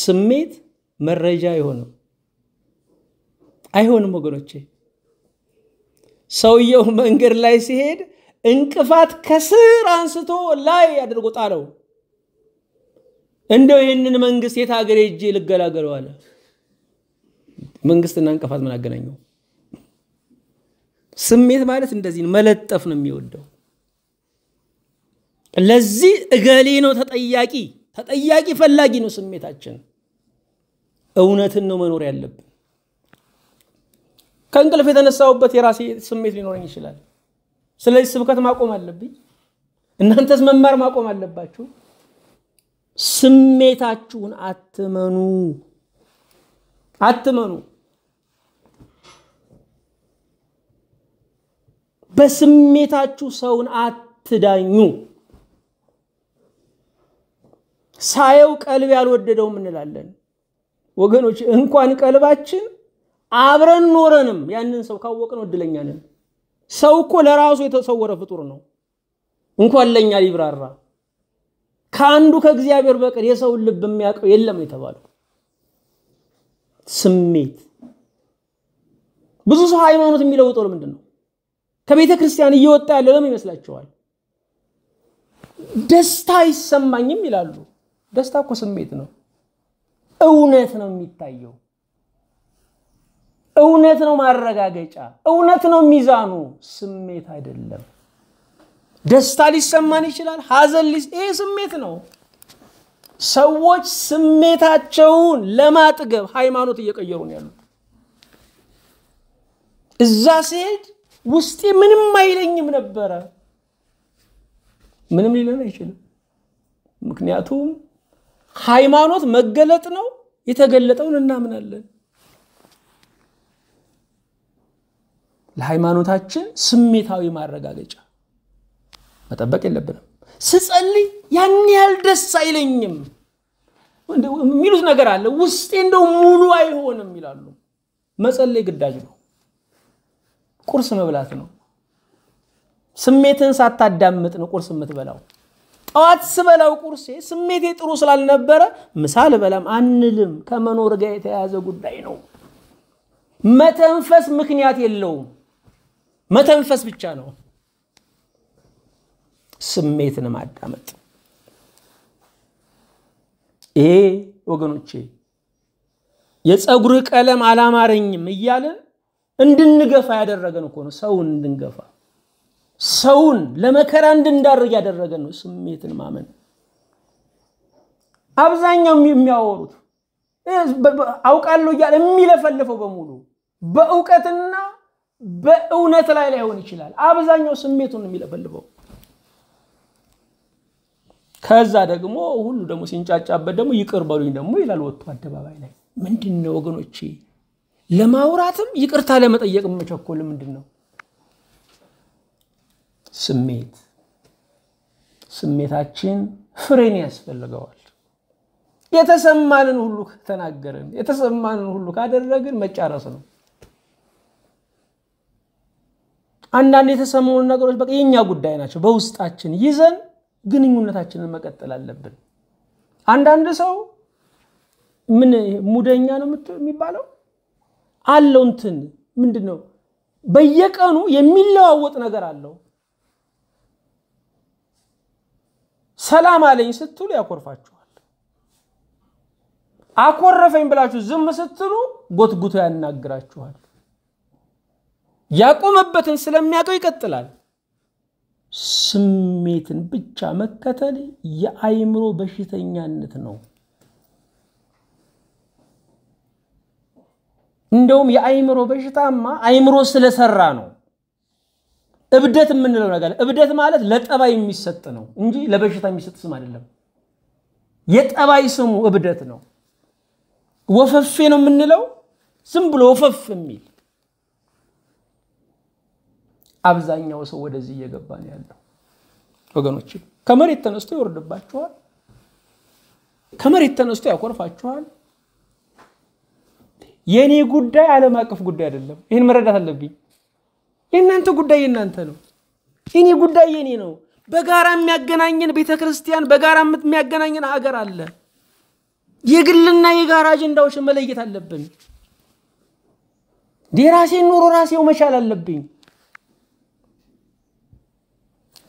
ስሜት መረጃ የሆነው አይሆንም ወገኖቼ። ሰውየው መንገድ ላይ ሲሄድ እንቅፋት ከስር አንስቶ ላይ አድርጎ ጣለው። እንደው ይህንን መንግስት የት ሀገር ሄጄ ልገላገለው አለ። መንግስትና እንቅፋት ምን አገናኘው? ስሜት ማለት እንደዚህ መለጠፍ ነው የሚወደው። ለዚህ እገሌ ነው ተጠያቂ ተጠያቂ ፈላጊ ነው ስሜታችን። እውነትን ነው መኖር ያለብን። ከእንቅልፍ የተነሳውበት የራሴ ስሜት ሊኖረኝ ይችላል። ስለዚህ ስብከት ማቆም አለብኝ። እናንተስ መማር ማቆም አለባችሁ። ስሜታችሁን አትመኑ አትመኑ። በስሜታችሁ ሰውን አትዳኙ። ሳየው ቀልብ ያልወደደውም እንላለን። ወገኖች እንኳን ቀልባችን አብረን ኖረንም ያንን ሰው ካወቅን እድለኛ ነን። ሰው እኮ ለራሱ የተሰወረ ፍጡር ነው፣ እንኳን ለኛ ሊብራራ። ከአንዱ ከእግዚአብሔር በቀር የሰውን ልብ የሚያውቀው የለም የተባለው ስሜት ብዙ ሰው ሃይማኖት የሚለውጠው ለምንድን ነው? ከቤተ ክርስቲያን እየወጣ ያለ ለምን ይመስላችኋል? ደስታ አይሰማኝም ይላሉ። ደስታ እኮ ስሜት ነው። እውነት ነው የሚታየው። እውነት ነው ማረጋገጫ። እውነት ነው ሚዛኑ፣ ስሜት አይደለም። ደስታ ሊሰማን ይችላል፣ ሀዘን ይሄ ስሜት ነው። ሰዎች ስሜታቸውን ለማጥገብ ሃይማኖት እየቀየሩ ነው ያሉት። እዛ ሲሄድ ውስጤ ምንም አይለኝም ነበረ። ምንም ሊለን አይችልም። ምክንያቱም ሃይማኖት መገለጥ ነው። የተገለጠውን እናምናለን። ለሃይማኖታችን ስሜታዊ ማረጋገጫ መጠበቅ የለብንም። ስጸልይ ያን ያህል ደስ አይለኝም የሚሉት ነገር አለ። ውስጤ እንደው ሙሉ አይሆንም ይላሉ። መጸለይ ግዳጅ ነው። ቁርስ መብላት ነው። ስሜትን ሳታዳምጥ ነው ቁርስ የምትበላው። ጠዋት ስበላው ቁርሴ ስሜቴ ጥሩ ስላልነበረ ምሳል በላም አንልም። ከመኖር ጋር የተያያዘ ጉዳይ ነው። መተንፈስ ምክንያት የለውም። መተንፈስ ብቻ ነው። ስሜትን ማዳመጥ። ይሄ ወገኖቼ የፀጉር ቀለም አላማረኝም እያለን እንድንገፋ ያደረገን እኮ ነው፣ ሰውን እንድንገፋ ሰውን ለመከራ እንድንዳርግ ያደረገ ነው ስሜትን ማመን አብዛኛው የሚያወሩት አውቃለሁ እያለ የሚለፈልፈው በሙሉ በእውቀትና በእውነት ላይ ላይሆን ይችላል አብዛኛው ስሜቱን የሚለፈልፈው ከዛ ደግሞ ሁሉ ደግሞ ሲንጫጫበት ደግሞ ይቅር በሉኝ ደግሞ ይላል ወጥቶ አደባባይ ላይ ምንድን ነው ወገኖቼ ለማውራትም ይቅርታ ለመጠየቅ መቸኮል ምንድን ነው ስሜት ስሜታችን ፍሬን ያስፈልገዋል። የተሰማንን ሁሉ ከተናገርን የተሰማንን ሁሉ ካደረግን መጨረስ ነው። አንዳንድ የተሰሙን ነገሮች በቃ የእኛ ጉዳይ ናቸው። በውስጣችን ይዘን ግንኙነታችንን መቀጠል አለብን። አንዳንድ ሰው ምን ሙደኛ ነው የሚባለው አለው እንትን ምንድን ነው በየቀኑ የሚለዋወጥ ነገር አለው ሰላም አለኝ ስትሉ ያኮርፋችኋል። አኮረፈኝ ብላችሁ ዝም ስትሉ ጎትጉቶ ያናግራችኋል። ያቆመበትን ስለሚያውቀው ይቀጥላል። ስሜትን ብቻ መከተል የአይምሮ በሽተኛነት ነው። እንደውም የአይምሮ በሽታማ አይምሮ ስለሰራ ነው። እብደት የምንለው ነገር እብደት ማለት ለጠባይ የሚሰጥ ነው እንጂ ለበሽታ የሚሰጥ ስም አይደለም። የጠባይ ስሙ እብደት ነው። ወፈፌ ነው የምንለው ዝም ብሎ ወፈፍ የሚል አብዛኛው ሰው ወደዚህ እየገባ ነው ያለው። ወገኖች ከመሬት ተነስቶ ይወርድባችኋል። ከመሬት ተነስቶ ያኮርፋችኋል። የእኔ ጉዳይ ዓለም አቀፍ ጉዳይ አይደለም። ይህን መረዳት አለብኝ። የእናንተ ጉዳይ የእናንተ ነው። እኔ ጉዳይ የኔ ነው። በጋራ የሚያገናኘን ቤተ ክርስቲያን፣ በጋራ የሚያገናኘን ሀገር አለ። የግልና የጋራ አጀንዳዎችን መለየት አለብን። የራሴን ኑሮ ራሴው መቻል አለብኝ።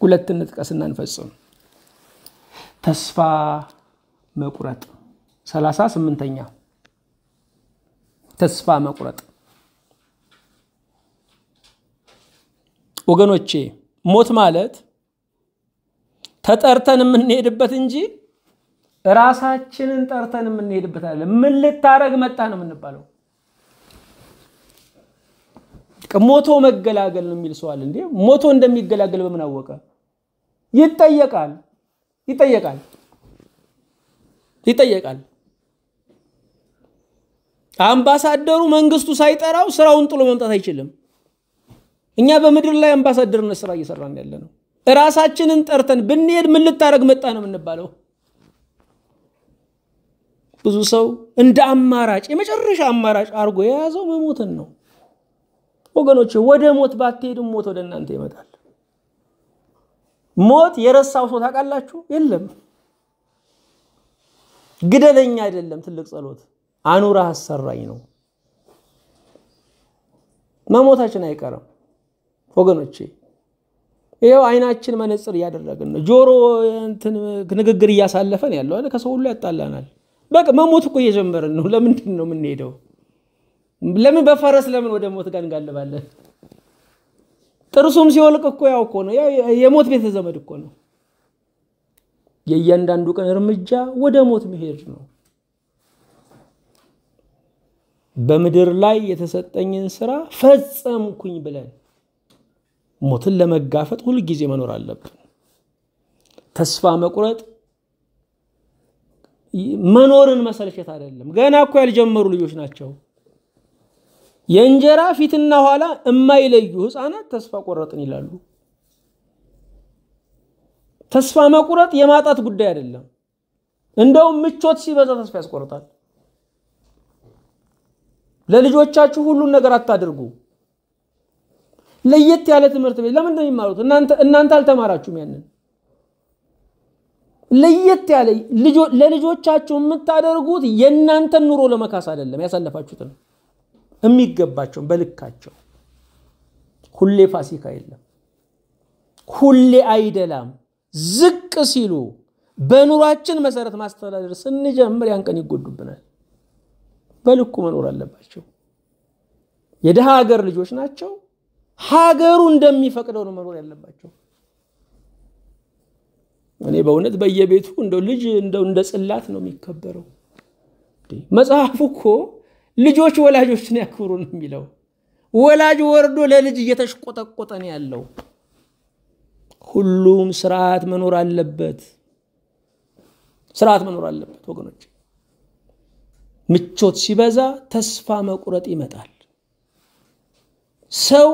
ሁለት እንጥቀስና እንፈጽም። ተስፋ መቁረጥ ሰላሳ ስምንተኛ ተስፋ መቁረጥ ወገኖቼ ሞት ማለት ተጠርተን የምንሄድበት እንጂ ራሳችንን ጠርተን የምንሄድበት አለ። ምን ልታረግ መጣ ነው የምንባለው። ሞቶ መገላገል ነው የሚል ሰዋል እንዴ! ሞቶ እንደሚገላገል በምን አወቀ? ይጠየቃል፣ ይጠየቃል፣ ይጠየቃል። አምባሳደሩ መንግስቱ ሳይጠራው ስራውን ጥሎ መምጣት አይችልም። እኛ በምድር ላይ አምባሳደርነት ስራ እየሰራን ያለ ነው። እራሳችንን ጠርተን ብንሄድ ምን ልታደረግ መጣ ነው የምንባለው። ብዙ ሰው እንደ አማራጭ የመጨረሻ አማራጭ አድርጎ የያዘው መሞትን ነው። ወገኖች ወደ ሞት ባትሄድም ሞት ወደ እናንተ ይመጣል። ሞት የረሳው ሰው ታውቃላችሁ? የለም። ግደለኝ አይደለም ትልቅ ጸሎት፣ አኑራ አሰራኝ ነው። መሞታችን አይቀርም። ወገኖቼ ይኸው አይናችን መነጽር እያደረግን ነው። ጆሮ ንግግር እያሳለፈን ያለው አለ ከሰው ሁሉ ያጣላናል። በቃ መሞት እኮ እየጀመርን ነው። ለምንድን ነው የምንሄደው? ለምን በፈረስ ለምን ወደ ሞት ጋር እንጋልባለን? ጥርሱም ሲወልቅ እኮ ያው እኮ ነው የሞት ቤተ ዘመድ እኮ ነው። የእያንዳንዱ ቀን እርምጃ ወደ ሞት መሄድ ነው። በምድር ላይ የተሰጠኝን ስራ ፈጸምኩኝ ብለን ሞትን ለመጋፈጥ ሁል ጊዜ መኖር አለብን። ተስፋ መቁረጥ መኖርን መሰልቸት አይደለም። ገና እኮ ያልጀመሩ ልጆች ናቸው። የእንጀራ ፊትና ኋላ የማይለዩ ህፃናት ተስፋ ቆረጥን ይላሉ። ተስፋ መቁረጥ የማጣት ጉዳይ አይደለም። እንደውም ምቾት ሲበዛ ተስፋ ያስቆርጣል። ለልጆቻችሁ ሁሉን ነገር አታድርጉ። ለየት ያለ ትምህርት ቤት ለምንድን ነው የሚማሩት? እናንተ አልተማራችሁም? ያንን ለየት ያለ ለልጆቻችሁ የምታደርጉት የእናንተን ኑሮ ለመካስ አይደለም፣ ያሳለፋችሁትን የሚገባቸውን በልካቸው። ሁሌ ፋሲካ የለም፣ ሁሌ አይደላም። ዝቅ ሲሉ በኑሯችን መሰረት ማስተዳደር ስንጀምር ያን ቀን ይጎዱብናል። በልኩ መኖር አለባቸው። የድሃ ሀገር ልጆች ናቸው። ሀገሩ እንደሚፈቅደው ነው መኖር ያለባቸው። እኔ በእውነት በየቤቱ እንደ ልጅ እንደ ጽላት ነው የሚከበረው። መጽሐፉ እኮ ልጆች ወላጆችን ያክብሩ ነው የሚለው። ወላጅ ወርዶ ለልጅ እየተሽቆጠቆጠ ነው ያለው። ሁሉም ስርዓት መኖር አለበት። ስርዓት መኖር አለበት ወገኖች። ምቾት ሲበዛ ተስፋ መቁረጥ ይመጣል። ሰው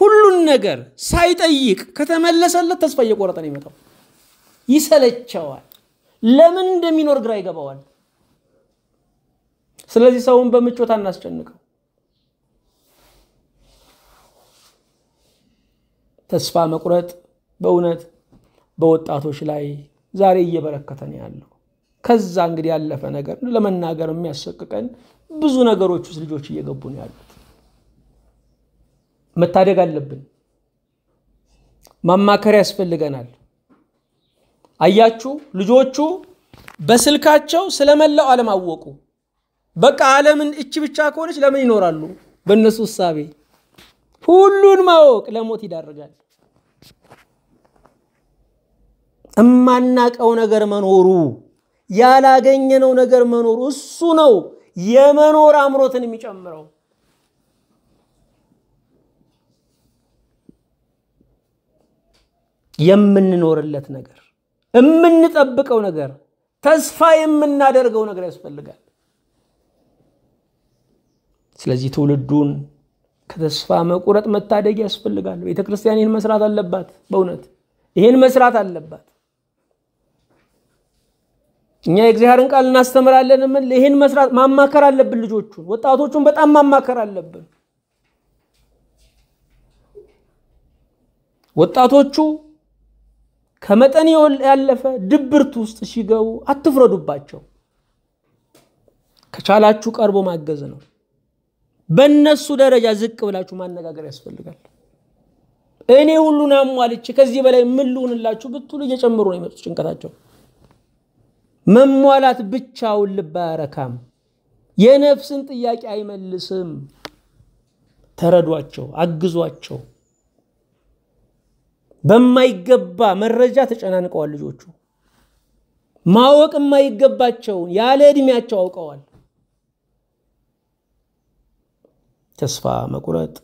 ሁሉን ነገር ሳይጠይቅ ከተመለሰለት ተስፋ እየቆረጠ ነው ይመጣው። ይሰለቸዋል። ለምን እንደሚኖር ግራ ይገባዋል። ስለዚህ ሰውን በምቾት አናስጨንቀው። ተስፋ መቁረጥ በእውነት በወጣቶች ላይ ዛሬ እየበረከተ ነው ያለው። ከዛ እንግዲህ ያለፈ ነገር ለመናገር የሚያሰቅቀን ብዙ ነገሮች ውስጥ ልጆች እየገቡ ነው ያሉ። መታደግ አለብን። ማማከር ያስፈልገናል። አያችሁ ልጆቹ በስልካቸው ስለመላው ዓለም አወቁ። በቃ ዓለምን እቺ ብቻ ከሆነች ለምን ይኖራሉ? በእነሱ እሳቤ ሁሉን ማወቅ ለሞት ይዳርጋል። እማናቀው ነገር መኖሩ ያላገኘነው ነገር መኖሩ እሱ ነው የመኖር አምሮትን የሚጨምረው። የምንኖርለት ነገር፣ የምንጠብቀው ነገር፣ ተስፋ የምናደርገው ነገር ያስፈልጋል። ስለዚህ ትውልዱን ከተስፋ መቁረጥ መታደግ ያስፈልጋል። ቤተ ክርስቲያን ይህን መስራት አለባት። በእውነት ይህን መስራት አለባት። እኛ የእግዚአብሔርን ቃል እናስተምራለን። ምን ይህን መስራት ማማከር አለብን። ልጆቹን ወጣቶቹን በጣም ማማከር አለብን። ወጣቶቹ ከመጠን ያለፈ ድብርት ውስጥ ሲገቡ አትፍረዱባቸው። ከቻላችሁ ቀርቦ ማገዝ ነው። በእነሱ ደረጃ ዝቅ ብላችሁ ማነጋገር ያስፈልጋል። እኔ ሁሉን አሟልቼ ከዚህ በላይ ምን ልሁንላችሁ ብትሉ እየጨመሩ ነው የመጡት ጭንቀታቸው። መሟላት ብቻውን ልብ አያረካም፣ የነፍስን ጥያቄ አይመልስም። ተረዷቸው፣ አግዟቸው። በማይገባ መረጃ ተጨናንቀዋል። ልጆቹ ማወቅ የማይገባቸውን ያለ ዕድሜያቸው አውቀዋል። ተስፋ መቁረጥ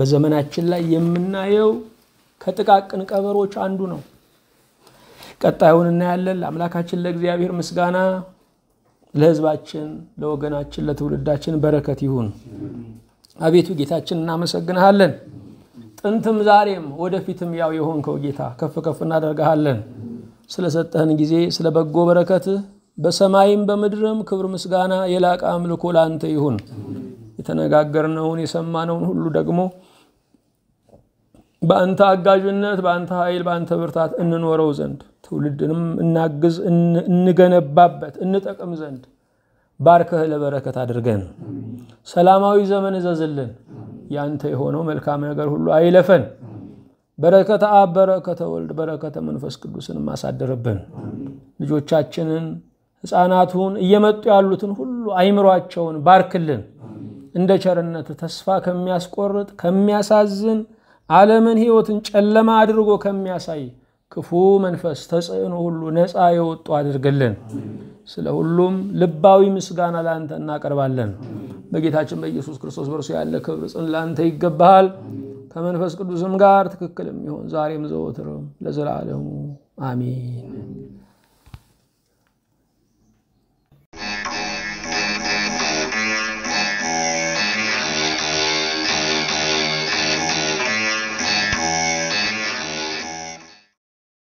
በዘመናችን ላይ የምናየው ከጥቃቅን ቀበሮች አንዱ ነው። ቀጣዩን እናያለን። ለአምላካችን ለእግዚአብሔር ምስጋና፣ ለሕዝባችን፣ ለወገናችን፣ ለትውልዳችን በረከት ይሁን። አቤቱ ጌታችን እናመሰግንሃለን። ጥንትም ዛሬም ወደፊትም ያው የሆንከው ጌታ ከፍ ከፍ እናደርግሃለን። ስለሰጠህን ጊዜ ስለ በጎ በረከትህ በሰማይም በምድርም ክብር ምስጋና የላቀ አምልኮ ላንተ ይሁን። የተነጋገርነውን የሰማነውን ሁሉ ደግሞ በአንተ አጋዥነት፣ በአንተ ኃይል፣ በአንተ ብርታት እንኖረው ዘንድ ትውልድንም እናግዝ፣ እንገነባበት፣ እንጠቅም ዘንድ ባርከህ ለበረከት አድርገን ሰላማዊ ዘመን እዘዝልን። ያንተ የሆነው መልካም ነገር ሁሉ አይለፈን። በረከተ አብ፣ በረከተ ወልድ፣ በረከተ መንፈስ ቅዱስን ማሳደርብን። ልጆቻችንን፣ ሕፃናቱን፣ እየመጡ ያሉትን ሁሉ አይምሯቸውን ባርክልን። እንደ ቸርነት ተስፋ ከሚያስቆርጥ ከሚያሳዝን ዓለምን ሕይወትን ጨለማ አድርጎ ከሚያሳይ ክፉ መንፈስ ተጽዕኖ ሁሉ ነፃ የወጡ አድርግልን። ስለ ሁሉም ልባዊ ምስጋና ለአንተ እናቀርባለን። በጌታችን በኢየሱስ ክርስቶስ በእርሱ ያለ ክብር ጽን ለአንተ ይገባሃል። ከመንፈስ ቅዱስም ጋር ትክክል የሚሆን ዛሬም ዘወትርም ለዘላለሙ አሚን።